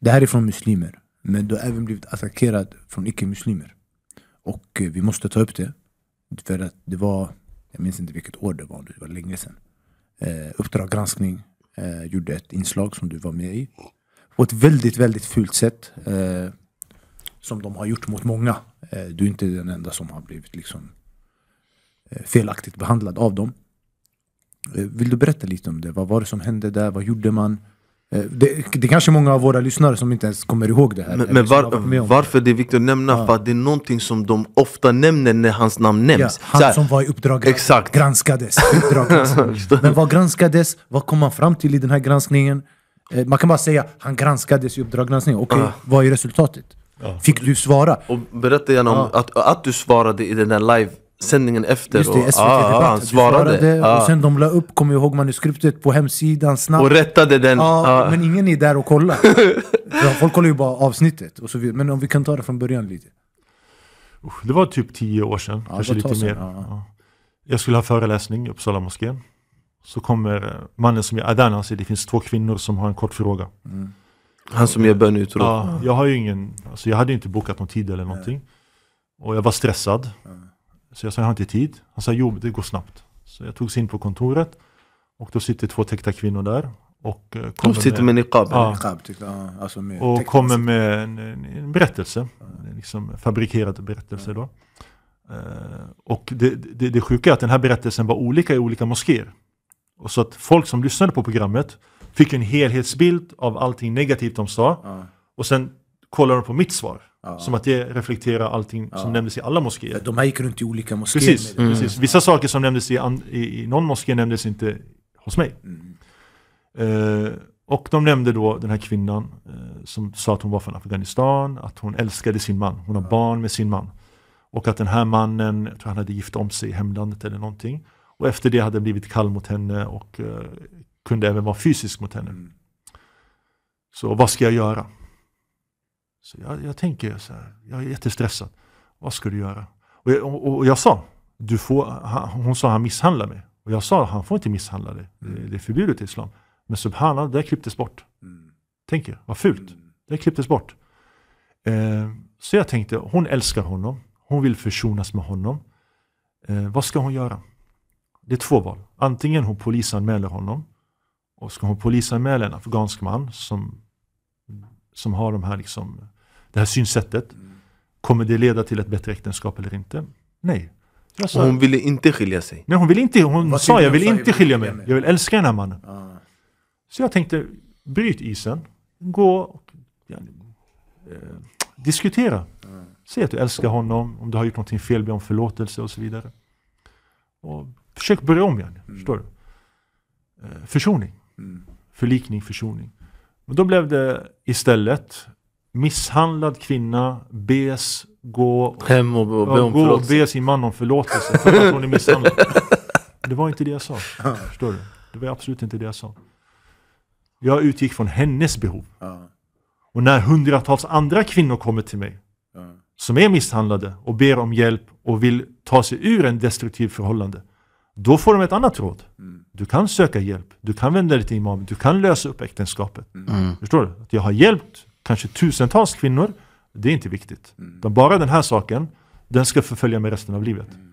C: det här är från muslimer. Men du har även blivit attackerad från icke-muslimer. Och eh, vi måste ta upp det. För att det var, jag minns inte vilket år det var, det var länge sedan. Eh, Uppdrag granskning eh, gjorde ett inslag som du var med i. På ett väldigt, väldigt fult sätt. Eh, som de har gjort mot många. Eh, du är inte den enda som har blivit liksom eh, felaktigt behandlad av dem. Eh, vill du berätta lite om det? Vad var det som hände där? Vad gjorde man? Det, det kanske är många av våra lyssnare som inte ens kommer ihåg det här. Men, men var,
B: varför det. är viktigt att nämna, ja. för att det är någonting som de ofta nämner när hans namn nämns. Ja, han här,
C: som var i Uppdrag exakt. granskades. men vad granskades? Vad kom man fram till i den här granskningen? Man kan bara säga att han granskades i Uppdrag granskning. Okej, okay, uh. vad är resultatet?
B: Ja. Fick du svara? Och berätta gärna om ja. att, att du svarade i den där live sändningen efter. Just det, SVT och, ah, han svarade. svarade ah. Och sen
C: de la upp, kommer jag ihåg, manuskriptet på hemsidan snabbt. Och rättade den. Ah, ah. Men ingen är där och kollar. folk kollar ju bara avsnittet. Och så vidare.
A: Men om vi kan ta det från början lite. Det var typ tio år sedan, ja, kanske lite sen, mer. Ja. Jag skulle ha föreläsning i Uppsala moskén. Så kommer eh, mannen som är där, han säger det finns två kvinnor som har en kort fråga. Mm. Han som gör böneutrop? Ja, jag, har ju ingen, alltså jag hade ju inte bokat någon tid eller någonting. Och jag var stressad. Så jag sa, jag har inte tid. Han sa, jo det går snabbt. Så jag togs in på kontoret. Och då sitter två täckta kvinnor där. Och eh, kommer sitter med, med niqab? Ja, niqab
C: ja, alltså med och kommer med en,
A: en berättelse. En liksom fabrikerad berättelse. Då. Eh, och det, det, det sjuka är att den här berättelsen var olika i olika moskéer. Och så att folk som lyssnade på programmet fick en helhetsbild av allting negativt de sa. Ja. Och sen kollade de på mitt svar. Ja. Som att det reflekterar allting ja. som nämndes i alla moskéer. De här gick runt i olika moskéer. Precis, mm. precis. Vissa saker som nämndes i, i, i någon moské nämndes inte hos mig. Mm. Eh, och de nämnde då den här kvinnan eh, som sa att hon var från Afghanistan, att hon älskade sin man, hon har barn med sin man. Och att den här mannen, jag tror han hade gift om sig i hemlandet eller någonting. Och efter det hade jag blivit kall mot henne och eh, kunde även vara fysisk mot henne. Mm. Så vad ska jag göra? Så jag, jag, tänker så här, jag är jättestressad. Vad ska du göra? Och jag, och, och jag sa, du får, han, hon sa han misshandlar mig. Och jag sa, han får inte misshandla dig. Det. Mm. Det, är förbjudet i Islam. Men subhanallah, det klipptes bort. Mm. Tänk er, vad fult. Mm. Det klipptes bort. Eh, så jag tänkte, hon älskar honom. Hon vill försonas med honom. Eh, vad ska hon göra? Det är två val. Antingen hon polisanmäler honom och ska hon polisanmäla en afghansk man som, som har de här liksom, det här synsättet. Kommer det leda till ett bättre äktenskap eller inte? Nej. Sa, hon ville inte skilja sig? Nej, hon, vill inte, hon sa jag vill inte skilja mig. Jag vill älska den här mannen. Ah. Så jag tänkte, bryt isen. Gå och ja, eh, diskutera. Mm. Säg att du älskar honom, om du har gjort någonting fel, be om förlåtelse och så vidare. Och Försök börja om igen. Mm. Förstår du? Eh, försoning. Mm. Förlikning, försoning. Men då blev det istället misshandlad kvinna bes gå hem och, och be, om gå och be sin man om förlåtelse för att hon är misshandlad. Det var inte det jag sa. Förstår du? Det var absolut inte det jag sa. Jag utgick från hennes behov. Och när hundratals andra kvinnor kommer till mig som är misshandlade och ber om hjälp och vill ta sig ur en destruktiv förhållande då får de ett annat råd. Mm. Du kan söka hjälp, du kan vända dig till imamen, du kan lösa upp äktenskapet. Mm. mm. Förstår du? Att jag har hjälpt kanske tusentals kvinnor, det är inte viktigt. Mm. bara den här saken, den ska förfölja mig resten av livet. Mm.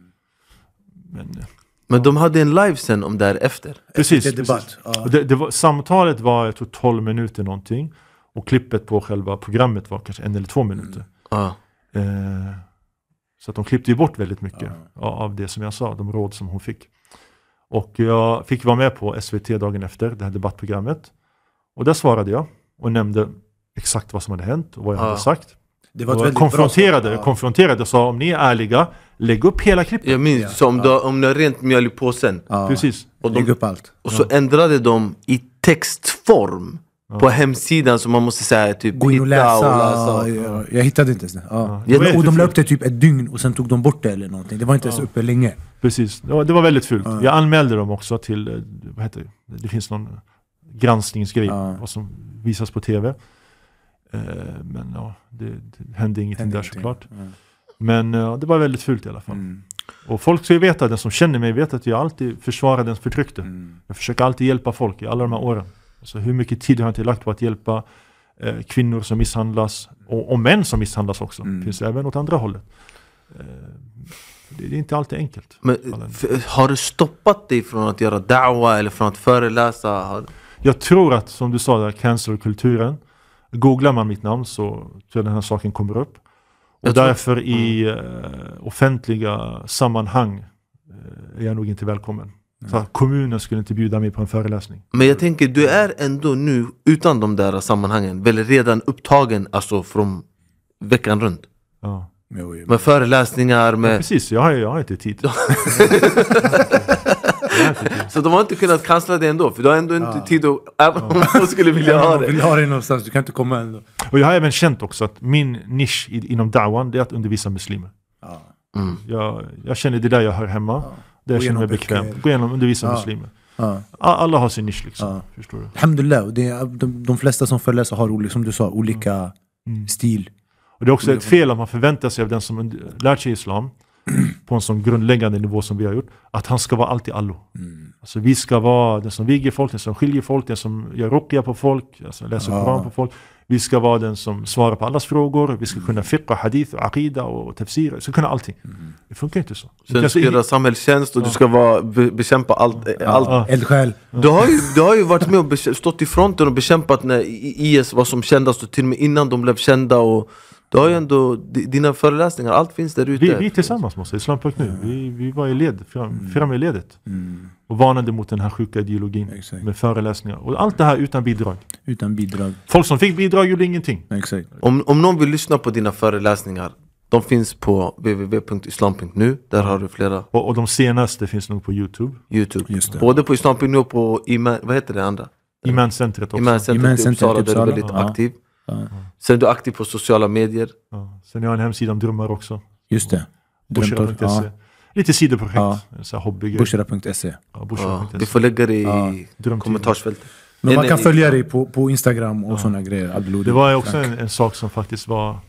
A: Men, eh, men de hade en live sen om därefter? Precis. Efter debatt. precis. Det, det var, samtalet var jag tror 12 minuter någonting. Och klippet på själva programmet var kanske en eller två minuter. Mm. Ah. Eh, så att de klippte ju bort väldigt mycket ja. av det som jag sa, de råd som hon fick. Och jag fick vara med på SVT dagen efter, det här debattprogrammet. Och där svarade jag och nämnde exakt vad som hade hänt och vad jag ja. hade sagt. Det var jag konfronterade, bra, ja. konfronterade och sa om ni är ärliga, lägg upp hela klippet. Jag minns, ja. så om, ja.
B: du, om ni har rent mjöl i påsen. Ja. Precis. Och de, lägg upp allt. Och så ändrade de i textform på hemsidan så man måste säga typ Gå in och läsa. Och läsa. Ja, jag
C: hittade inte ens det. Ja. Ja. Och de la upp det typ ett dygn och sen tog de bort det eller någonting. Det var inte ens uppe
A: länge. Precis. Det var väldigt fult. Jag anmälde dem också till, eh, vad heter det? Det finns någon granskningsgrej vad som visas på TV. Eh, men ja, det, det hände ingenting hände där ingenting. såklart. Men eh, det var väldigt fult i alla fall. Mm. Och folk ska ju veta, den som känner mig vet att jag alltid försvarar den förtryckte. Mm. Jag försöker alltid hjälpa folk i alla de här åren. Alltså hur mycket tid har jag inte lagt på att hjälpa eh, kvinnor som misshandlas och, och, män som misshandlas också. Mm. Det även åt andra hållet. Eh, det, det, är inte alltid enkelt. Men, har du
B: stoppat dig från att göra dawa eller från att föreläsa?
A: Jag tror att, som du sa, där, Googlar man mitt namn så tror jag den här saken kommer upp. Och därför i mm. eh, offentliga sammanhang eh, är jag nog inte välkommen. Så kommunen skulle inte bjuda mig på en föreläsning.
B: Men jag tänker, du är ändå nu, utan de där sammanhangen, väl redan upptagen alltså från veckan runt? Ja. Med föreläsningar, med... Ja, precis, jag har, jag har inte tid. Så de har inte kunnat kansla det ändå, för du har ändå inte ja. tid att... Även om de skulle vilja ha det. Vill ha det
A: någonstans, du kan inte komma ändå. Och jag har även känt också att min nisch inom Dawan, är att undervisa muslimer. Ja. Mm. Jag, jag, känner det där jag hör hemma. Ja. Det jag känner mig bekväm. Gå igenom undervisa ja. muslimer. Ja. Alla har sin nisch liksom. Ja. Förstår du?
C: Alhamdulillah. Det är, de, de flesta som föreläser har, som du sa, olika mm. mm. stil.
A: Och det är också olika ett fel att man förväntar sig av den som lärt sig islam på en sån grundläggande nivå som vi har gjort, att han ska vara allt i allo. Mm. Alltså vi ska vara den som viger folk, den som skiljer folk, den som gör rukia på folk, alltså läser ja. Koran på folk. Vi ska vara den som svarar på allas frågor. Vi ska kunna fiqh, hadith, aqida, och tafsir. Vi ska kunna allting. Mm. Det funkar inte så. Sen alltså, du ska göra
B: samhällstjänst och du ska vara, bekämpa allt. Eh, allt. Eldsjäl. Du, har ju, du har ju varit med och stått i fronten och bekämpat när IS var som kändast och till och med innan de blev kända. Och, du har ju ändå dina föreläsningar, allt finns där ute. Vi, vi
A: tillsammans måste, Islam.nu. Vi, vi var i led, fram, mm. fram i ledet. Mm och varnade mot den här sjuka ideologin Exakt. med föreläsningar. Och allt det här utan bidrag. Utan bidrag. Folk som fick bidrag gjorde ingenting. Exakt. Om, om någon vill lyssna på
B: dina föreläsningar, de finns på www.islam.nu. Där ja. har du flera. Och, och, de
A: senaste finns nog på Youtube. Youtube.
B: Både på islam.nu och på Iman, vad heter det andra? Imancentret också. Imancentret Iman i Uppsala, där du är väldigt ja. aktiv. Ja. Sen är du aktiv på sociala medier.
A: Ja. Sen har jag en hemsida om drömmar också. Just det. E. Drömmen, ja. Lite sidoprojekt. Ja. Så hobbygrejer. Bushra.se. Ja, e. ja,
B: vi får lägga det i kommentarsfältet. Men man kan följa dig på,
A: på Instagram och ja. sådana grejer. Abdelodi, det var också en, en, sak som faktiskt var... Eh,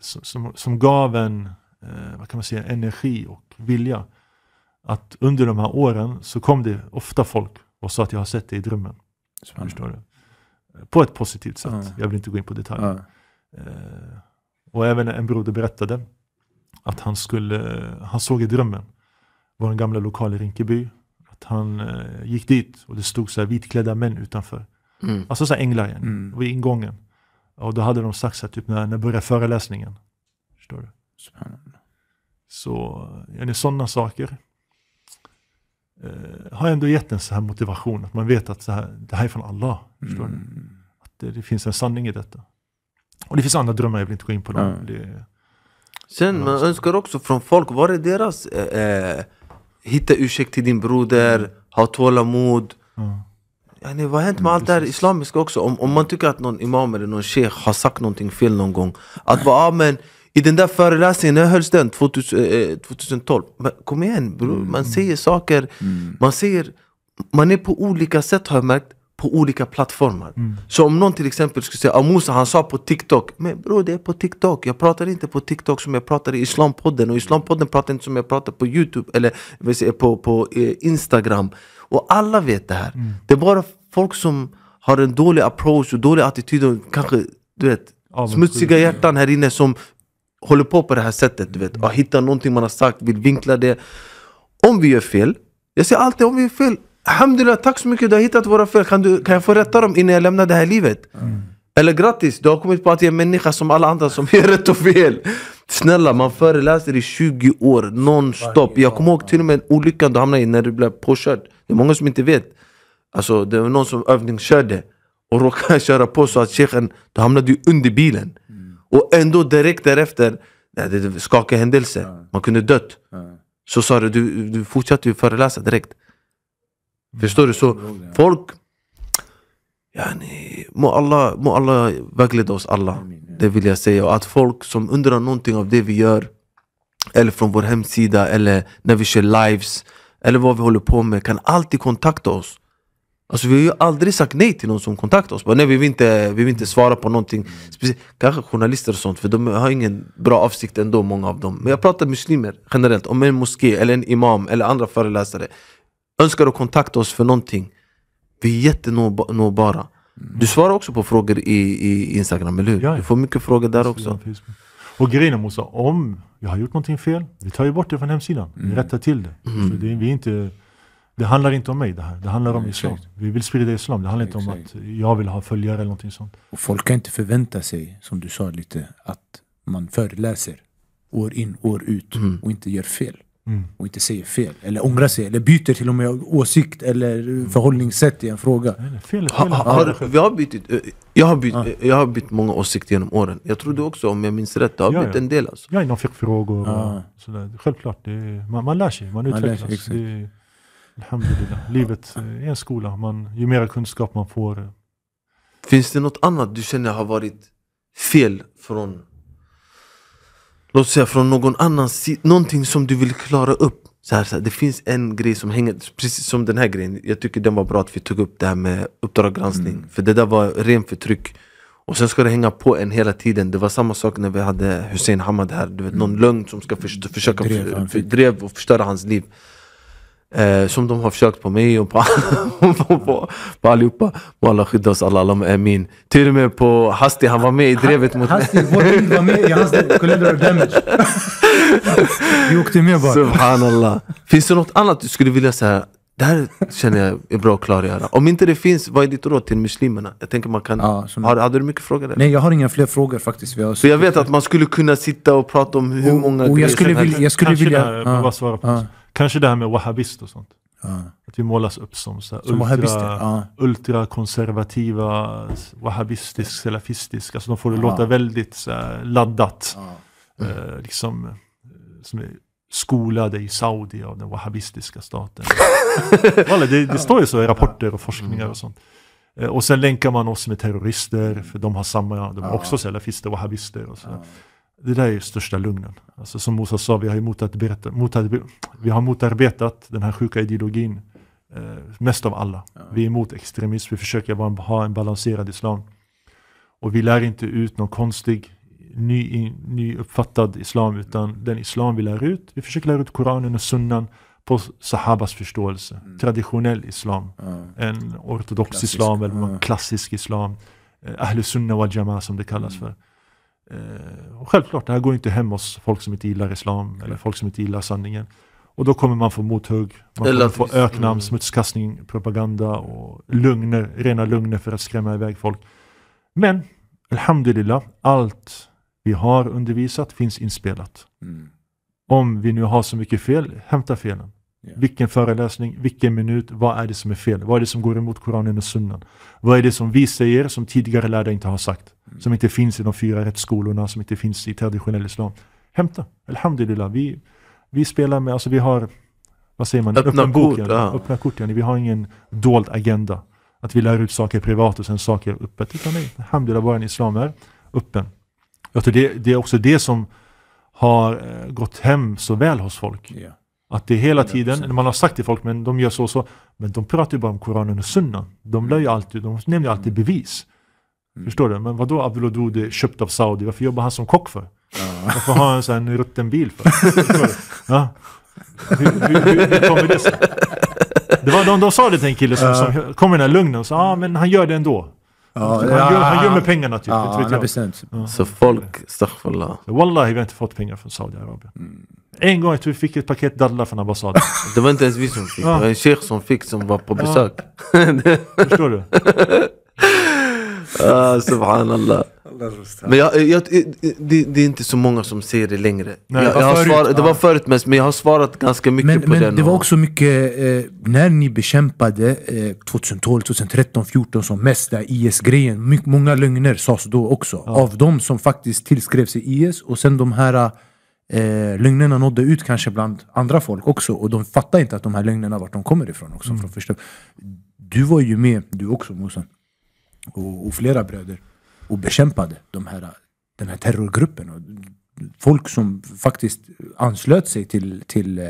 A: som, som, som gav en, eh, vad kan man säga, energi och vilja. Att under de här åren så kom det ofta folk och sa att jag har sett dig i drömmen. förstår du? På ett positivt sätt. Jag vill inte gå in på detaljer. Eh, och även en broder berättade att han, skulle, han såg i drömmen vår gamla lokal i Rinkeby. Att han eh, gick dit och det stod så här vitklädda män utanför. Mm. Alltså så här änglar igen, mm. vid ingången. Och då hade de sagt så här, typ när, när börjar föreläsningen? Förstår du? Spännande. Så ja, sådana saker eh, har ändå gett en så här motivation. Att man vet att så här, det här är från Allah. Förstår mm. du? Att det, det, finns en sanning i detta. Och det finns andra drömmar, jag vill inte gå in på dem. Mm. Det,
B: Sen man önskar också från folk, var är deras eh, eh hitta ursäkt till din broder, ha tålamod. Mm. Yani, vad har hänt med allt det här islamiska också? Om, om man tycker att någon imam eller någon sheikh har sagt någonting fel någon gång. Att bara, ah, men i den där föreläsningen, när hölls den? 2012. Eh, eh, men kom igen bror, man mm. säger saker, mm. man säger, man är på olika sätt har jag märkt på olika plattformar. Mm. Så om någon till exempel skulle säga Amusa ah, han sa på TikTok. Men bror det är på TikTok. Jag pratar inte på TikTok som jag pratar i Islampodden. Och Islampodden pratar inte som jag pratar på YouTube eller på, på eh, Instagram. Och alla vet det här. Mm. Det är bara folk som har en dålig approach och dålig attityd och kanske du vet, ja, smutsiga det, hjärtan här inne som håller på på det här sättet. Du vet, mm. hittar någonting man har sagt, vill vinkla det. Om vi gör fel, jag säger alltid om vi gör fel, Alhamdulillah, tack så mycket, du har hittat våra fel. Kan, du, kan jag få rätta dem innan jag lämnar det här livet? Mm. Eller grattis, du har kommit på att jag är en människa som alla andra som gör rätt och fel. Snälla, man föreläser i 20 år nonstop. Jag kommer ihåg till och med olyckan du hamnade i när du blev påkörd. Det är många som inte vet. Alltså, det var någon som övningskörde och råkade köra på så att sheikhen, då hamnade du under bilen. Mm. Och ändå direkt därefter, det skakade händelser. Man kunde dött. Så sa du, du, du fortsatte föreläsa direkt. Förstår du? Så folk... Yani, må, Allah, må Allah vägleda oss alla. Det vill jag säga. Och att folk som undrar någonting av det vi gör, eller från vår hemsida, eller när vi kör lives, eller vad vi håller på med, kan alltid kontakta oss. Alltså vi har ju aldrig sagt nej till någon som kontaktar oss. Bara, nej, vi, vill inte, vi vill inte svara på någonting. kanske journalister och sånt, för de har ingen bra avsikt ändå, många av dem. Men jag pratar muslimer generellt, om en moské, eller en imam, eller andra föreläsare önskar du kontakta oss för någonting, vi är jättenåbara. Du svarar också på frågor i, i Instagram, eller hur? Ja, ja. Du får mycket frågor där också.
A: Och grejen är Musa, om jag har gjort någonting fel, vi tar ju bort det från hemsidan. Vi mm. rättar till det. Mm. För det, vi inte, det handlar inte om mig det här. Det handlar om ja, islam. Vi vill sprida islam. Det handlar inte exakt. om att jag vill ha följare eller någonting sånt.
C: Och folk kan inte förvänta sig, som du sa lite, att man föreläser år in, år ut mm. och inte gör fel. Mm. Och inte säger fel, eller ångrar sig, eller byter till och med åsikt eller förhållningssätt i en fråga.
B: jag, har bytt, många åsikter genom åren. Jag tror du också, om jag minns rätt. har ja, bytt ja. en del alltså.
A: Ja, inom fickfrågor ah. och sådär. Självklart, är, man, man lär sig, man utvecklas. Man lär sig, Alhamdulillah. Livet är en skola. Man, ju mer kunskap man får.
B: Finns det något annat du känner har varit fel från låt säga från någon annan sida, någonting som du vill klara upp. Så här, så här, det finns en grej som hänger, precis som den här grejen. Jag tycker den var bra att vi tog upp det här med Uppdrag granskning. Mm. För det där var ren förtryck. Och sen ska det hänga på en hela tiden. Det var samma sak när vi hade Hussein Hamad här. Du vet, mm. någon lögn som ska för, försöka drev, för, för, drev och förstöra hans liv. Eh, som de har försökt på mig och på, på, på, på allihopa. Må alla skydda oss alla, Allahumma amin. Till och med på Hasti, han var med i drevet mot mig. Hasti, vår bild var
C: med i hans... collateral damage.
B: Vi åkte med bara. Subhanallah. Finns det något annat du skulle vilja säga? Det här känner jag är bra att klargöra. Om inte det finns, vad är ditt råd till muslimerna? Jag tänker man kan... Ja, har, hade du mycket frågor? Där? Nej,
C: jag har inga fler frågor faktiskt. För jag,
B: vet att man skulle kunna sitta och prata om hur och, många och jag skulle vilja, jag skulle vilja, där, ja, bara
A: svara på. Ja. Kanske det här med wahhabist och sånt. Ja. Att vi målas upp som, så som ultra, ja. ultrakonservativa, wahhabistisk, salafistisk. Alltså de får det ja. låta väldigt så här, laddat. Eh, liksom, eh, som är skolade i Saudi av den wahhabistiska staten. Alla, det, det står ju så i rapporter och forskningar mm. och sånt. Eh, och sen länkar man oss med terrorister, för de har samma, de är också salafister, wahhabister och så. Det där är största lugnen. Alltså som Musa sa, vi har, ju motarbetat, motarbetat, vi har motarbetat den här sjuka ideologin eh, mest av alla. Ja. Vi är emot extremism, vi försöker bara ha en balanserad islam. Och vi lär inte ut någon konstig, ny, nyuppfattad islam, utan den islam vi lär ut, vi försöker lära ut Koranen och Sunnan på Sahabas förståelse. Mm. Traditionell islam. Mm. En ortodox klassisk. islam, eller mm. klassisk islam. Eh, Ahl sunna wal jamaa som det kallas mm. för. Eh, självklart, det här går inte hem hos folk som inte gillar islam eller folk som inte gillar sanningen. Och då kommer man få mothugg, man kommer få öknamn, mm. smutskastning, propaganda och lugner, rena lögner för att skrämma iväg folk. Men Alhamdulillah, allt vi har undervisat finns inspelat. Mm. Om vi nu har så mycket fel, hämta felen. Yeah. Vilken föreläsning, vilken minut, vad är det som är fel? Vad är det som går emot Koranen och Sunnan? Vad är det som vi säger som tidigare lärda inte har sagt? Mm. som inte finns i de fyra rättsskolorna, som inte finns i traditionell islam. Hämta, alhamdulillah. Vi, vi spelar med, alltså vi har, vad säger man, öppna, öppna kort. Ja. Öppna kort yani. Vi har ingen dold agenda. Att vi lär ut saker privat och sen saker öppet. Utan nej, alhamdulillah, vår islam är öppen. Jag tror det, det, är också det som har eh, gått hem så väl hos folk. Yeah. Att det hela tiden, man har sagt till folk, men de gör så och så. Men de pratar ju bara om Koranen och Sunnan. De de nämner ju alltid bevis. Mm. Förstår du? Men vadå Abdul är köpt av Saudi? Varför jobbar han som kock för? Ja. Varför har han så en rutten bil för? ja. hur, hur, hur, hur
B: det var, de, de sa det till en kille som, ja. som
A: kom med den här lugnen och sa ah, men han gör det ändå. Ja, han, gör, han gör med pengarna typ. Ja, vet jag. Bestämt. Så folk,
B: astaghfirullah.
A: Wallahi, vi har inte fått pengar från Saudiarabien. Mm. En gång jag tror vi fick ett paket dadlar från ambassaden.
B: Det var inte ens vi som fick, det var en sheikh som fick som var på besök.
A: Förstår du? subhanallah. Men
B: jag, jag, det, det, är inte så många som ser det längre. Nej, jag, jag förut, svarat, det var förut mest, men jag har svarat ganska mycket men, på men det. det var
C: också mycket, eh, när ni bekämpade eh, 2012, 2013, 2014 som mest, där IS-grejen. Många lögner sades då också. Ja. Av de som faktiskt tillskrev sig IS. Och sen de här eh, lögnerna nådde ut kanske bland andra folk också. Och de fattade inte att de här lögnerna, vart de kommer ifrån också. Mm. Från första. Du var ju med, du också Musan och, och flera bröder och bekämpade de här, den här terrorgruppen. Och folk som faktiskt anslöt sig till, till eh,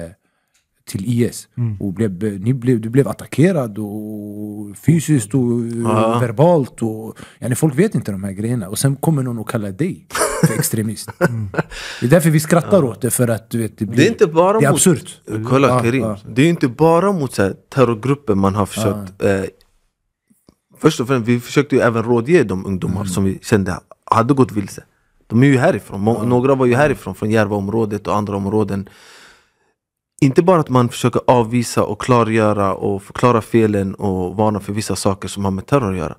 C: till IS. Mm. Och blev, ni blev, du blev attackerad och fysiskt och ah. verbalt. Och, yani folk vet inte de här grejerna. Och sen kommer någon och kallar dig för
B: extremist. Mm. Det är därför vi skrattar ah. åt det. För att, du vet, det, blir, det är inte bara det är mot, absurt. Kolla ah, Karim, det är inte bara mot terrorgrupper man har försökt eh, Först och främst, vi försökte ju även rådge de ungdomar mm. som vi kände hade gått vilse. De är ju härifrån. Må några var ju härifrån, från Järvaområdet och andra områden. Inte bara att man försöker avvisa och klargöra och förklara felen och varna för vissa saker som har med terror att göra.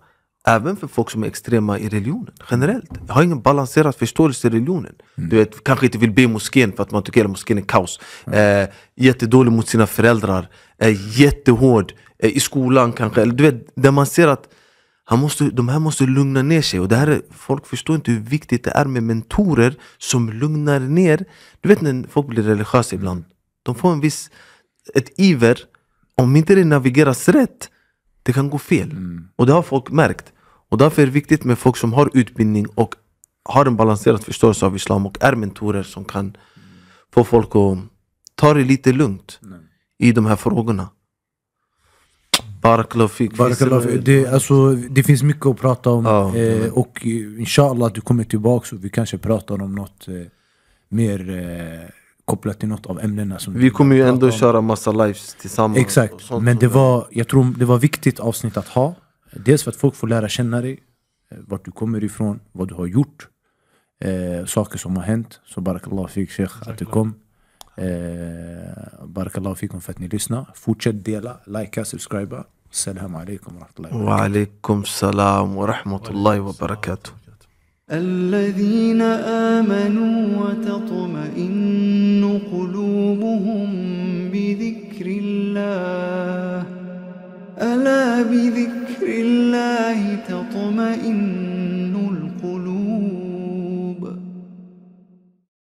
B: Även för folk som är extrema i religionen generellt. Jag har ingen balanserad förståelse i religionen. Mm. Du vet, kanske inte vill be i moskén för att man tycker att moskén är kaos. Mm. Eh, jättedålig mot sina föräldrar. Eh, jättehård. Eh, i skolan kanske. du vet, där man ser att han måste, de här måste lugna ner sig. Och det här är, folk förstår inte hur viktigt det är med mentorer som lugnar ner. Du vet när folk blir religiösa ibland. De får en viss, ett iver. Om inte det navigeras rätt, det kan gå fel. Mm. Och det har folk märkt. Och därför är det viktigt med folk som har utbildning och har en balanserad förståelse av islam och är mentorer som kan mm. få folk att ta det lite lugnt mm. i de här frågorna. Barakallahu fik. Det,
C: alltså, det finns mycket att prata om. Oh, eh, och inshallah att du kommer tillbaka och vi kanske pratar
B: om något eh, mer eh, kopplat till något av ämnena. Som vi kommer ju ändå om. köra massa lives tillsammans. Exakt, men det var,
C: jag tror det var viktigt avsnitt att ha. Dels för att folk får lära känna dig, eh, vart du kommer ifrån, vad du har gjort. Eh, saker som har hänt. Så barakallahu fik sheikh att du kom. آه، بارك الله فيكم فاتني لسنا فوتشت ديلا لايك سبسكرايبر السلام عليكم ورحمة الله وبركاته
B: وعليكم السلام ورحمة الله وبركاته الذين آمنوا وتطمئن قلوبهم بذكر الله ألا بذكر
C: الله تطمئن القلوب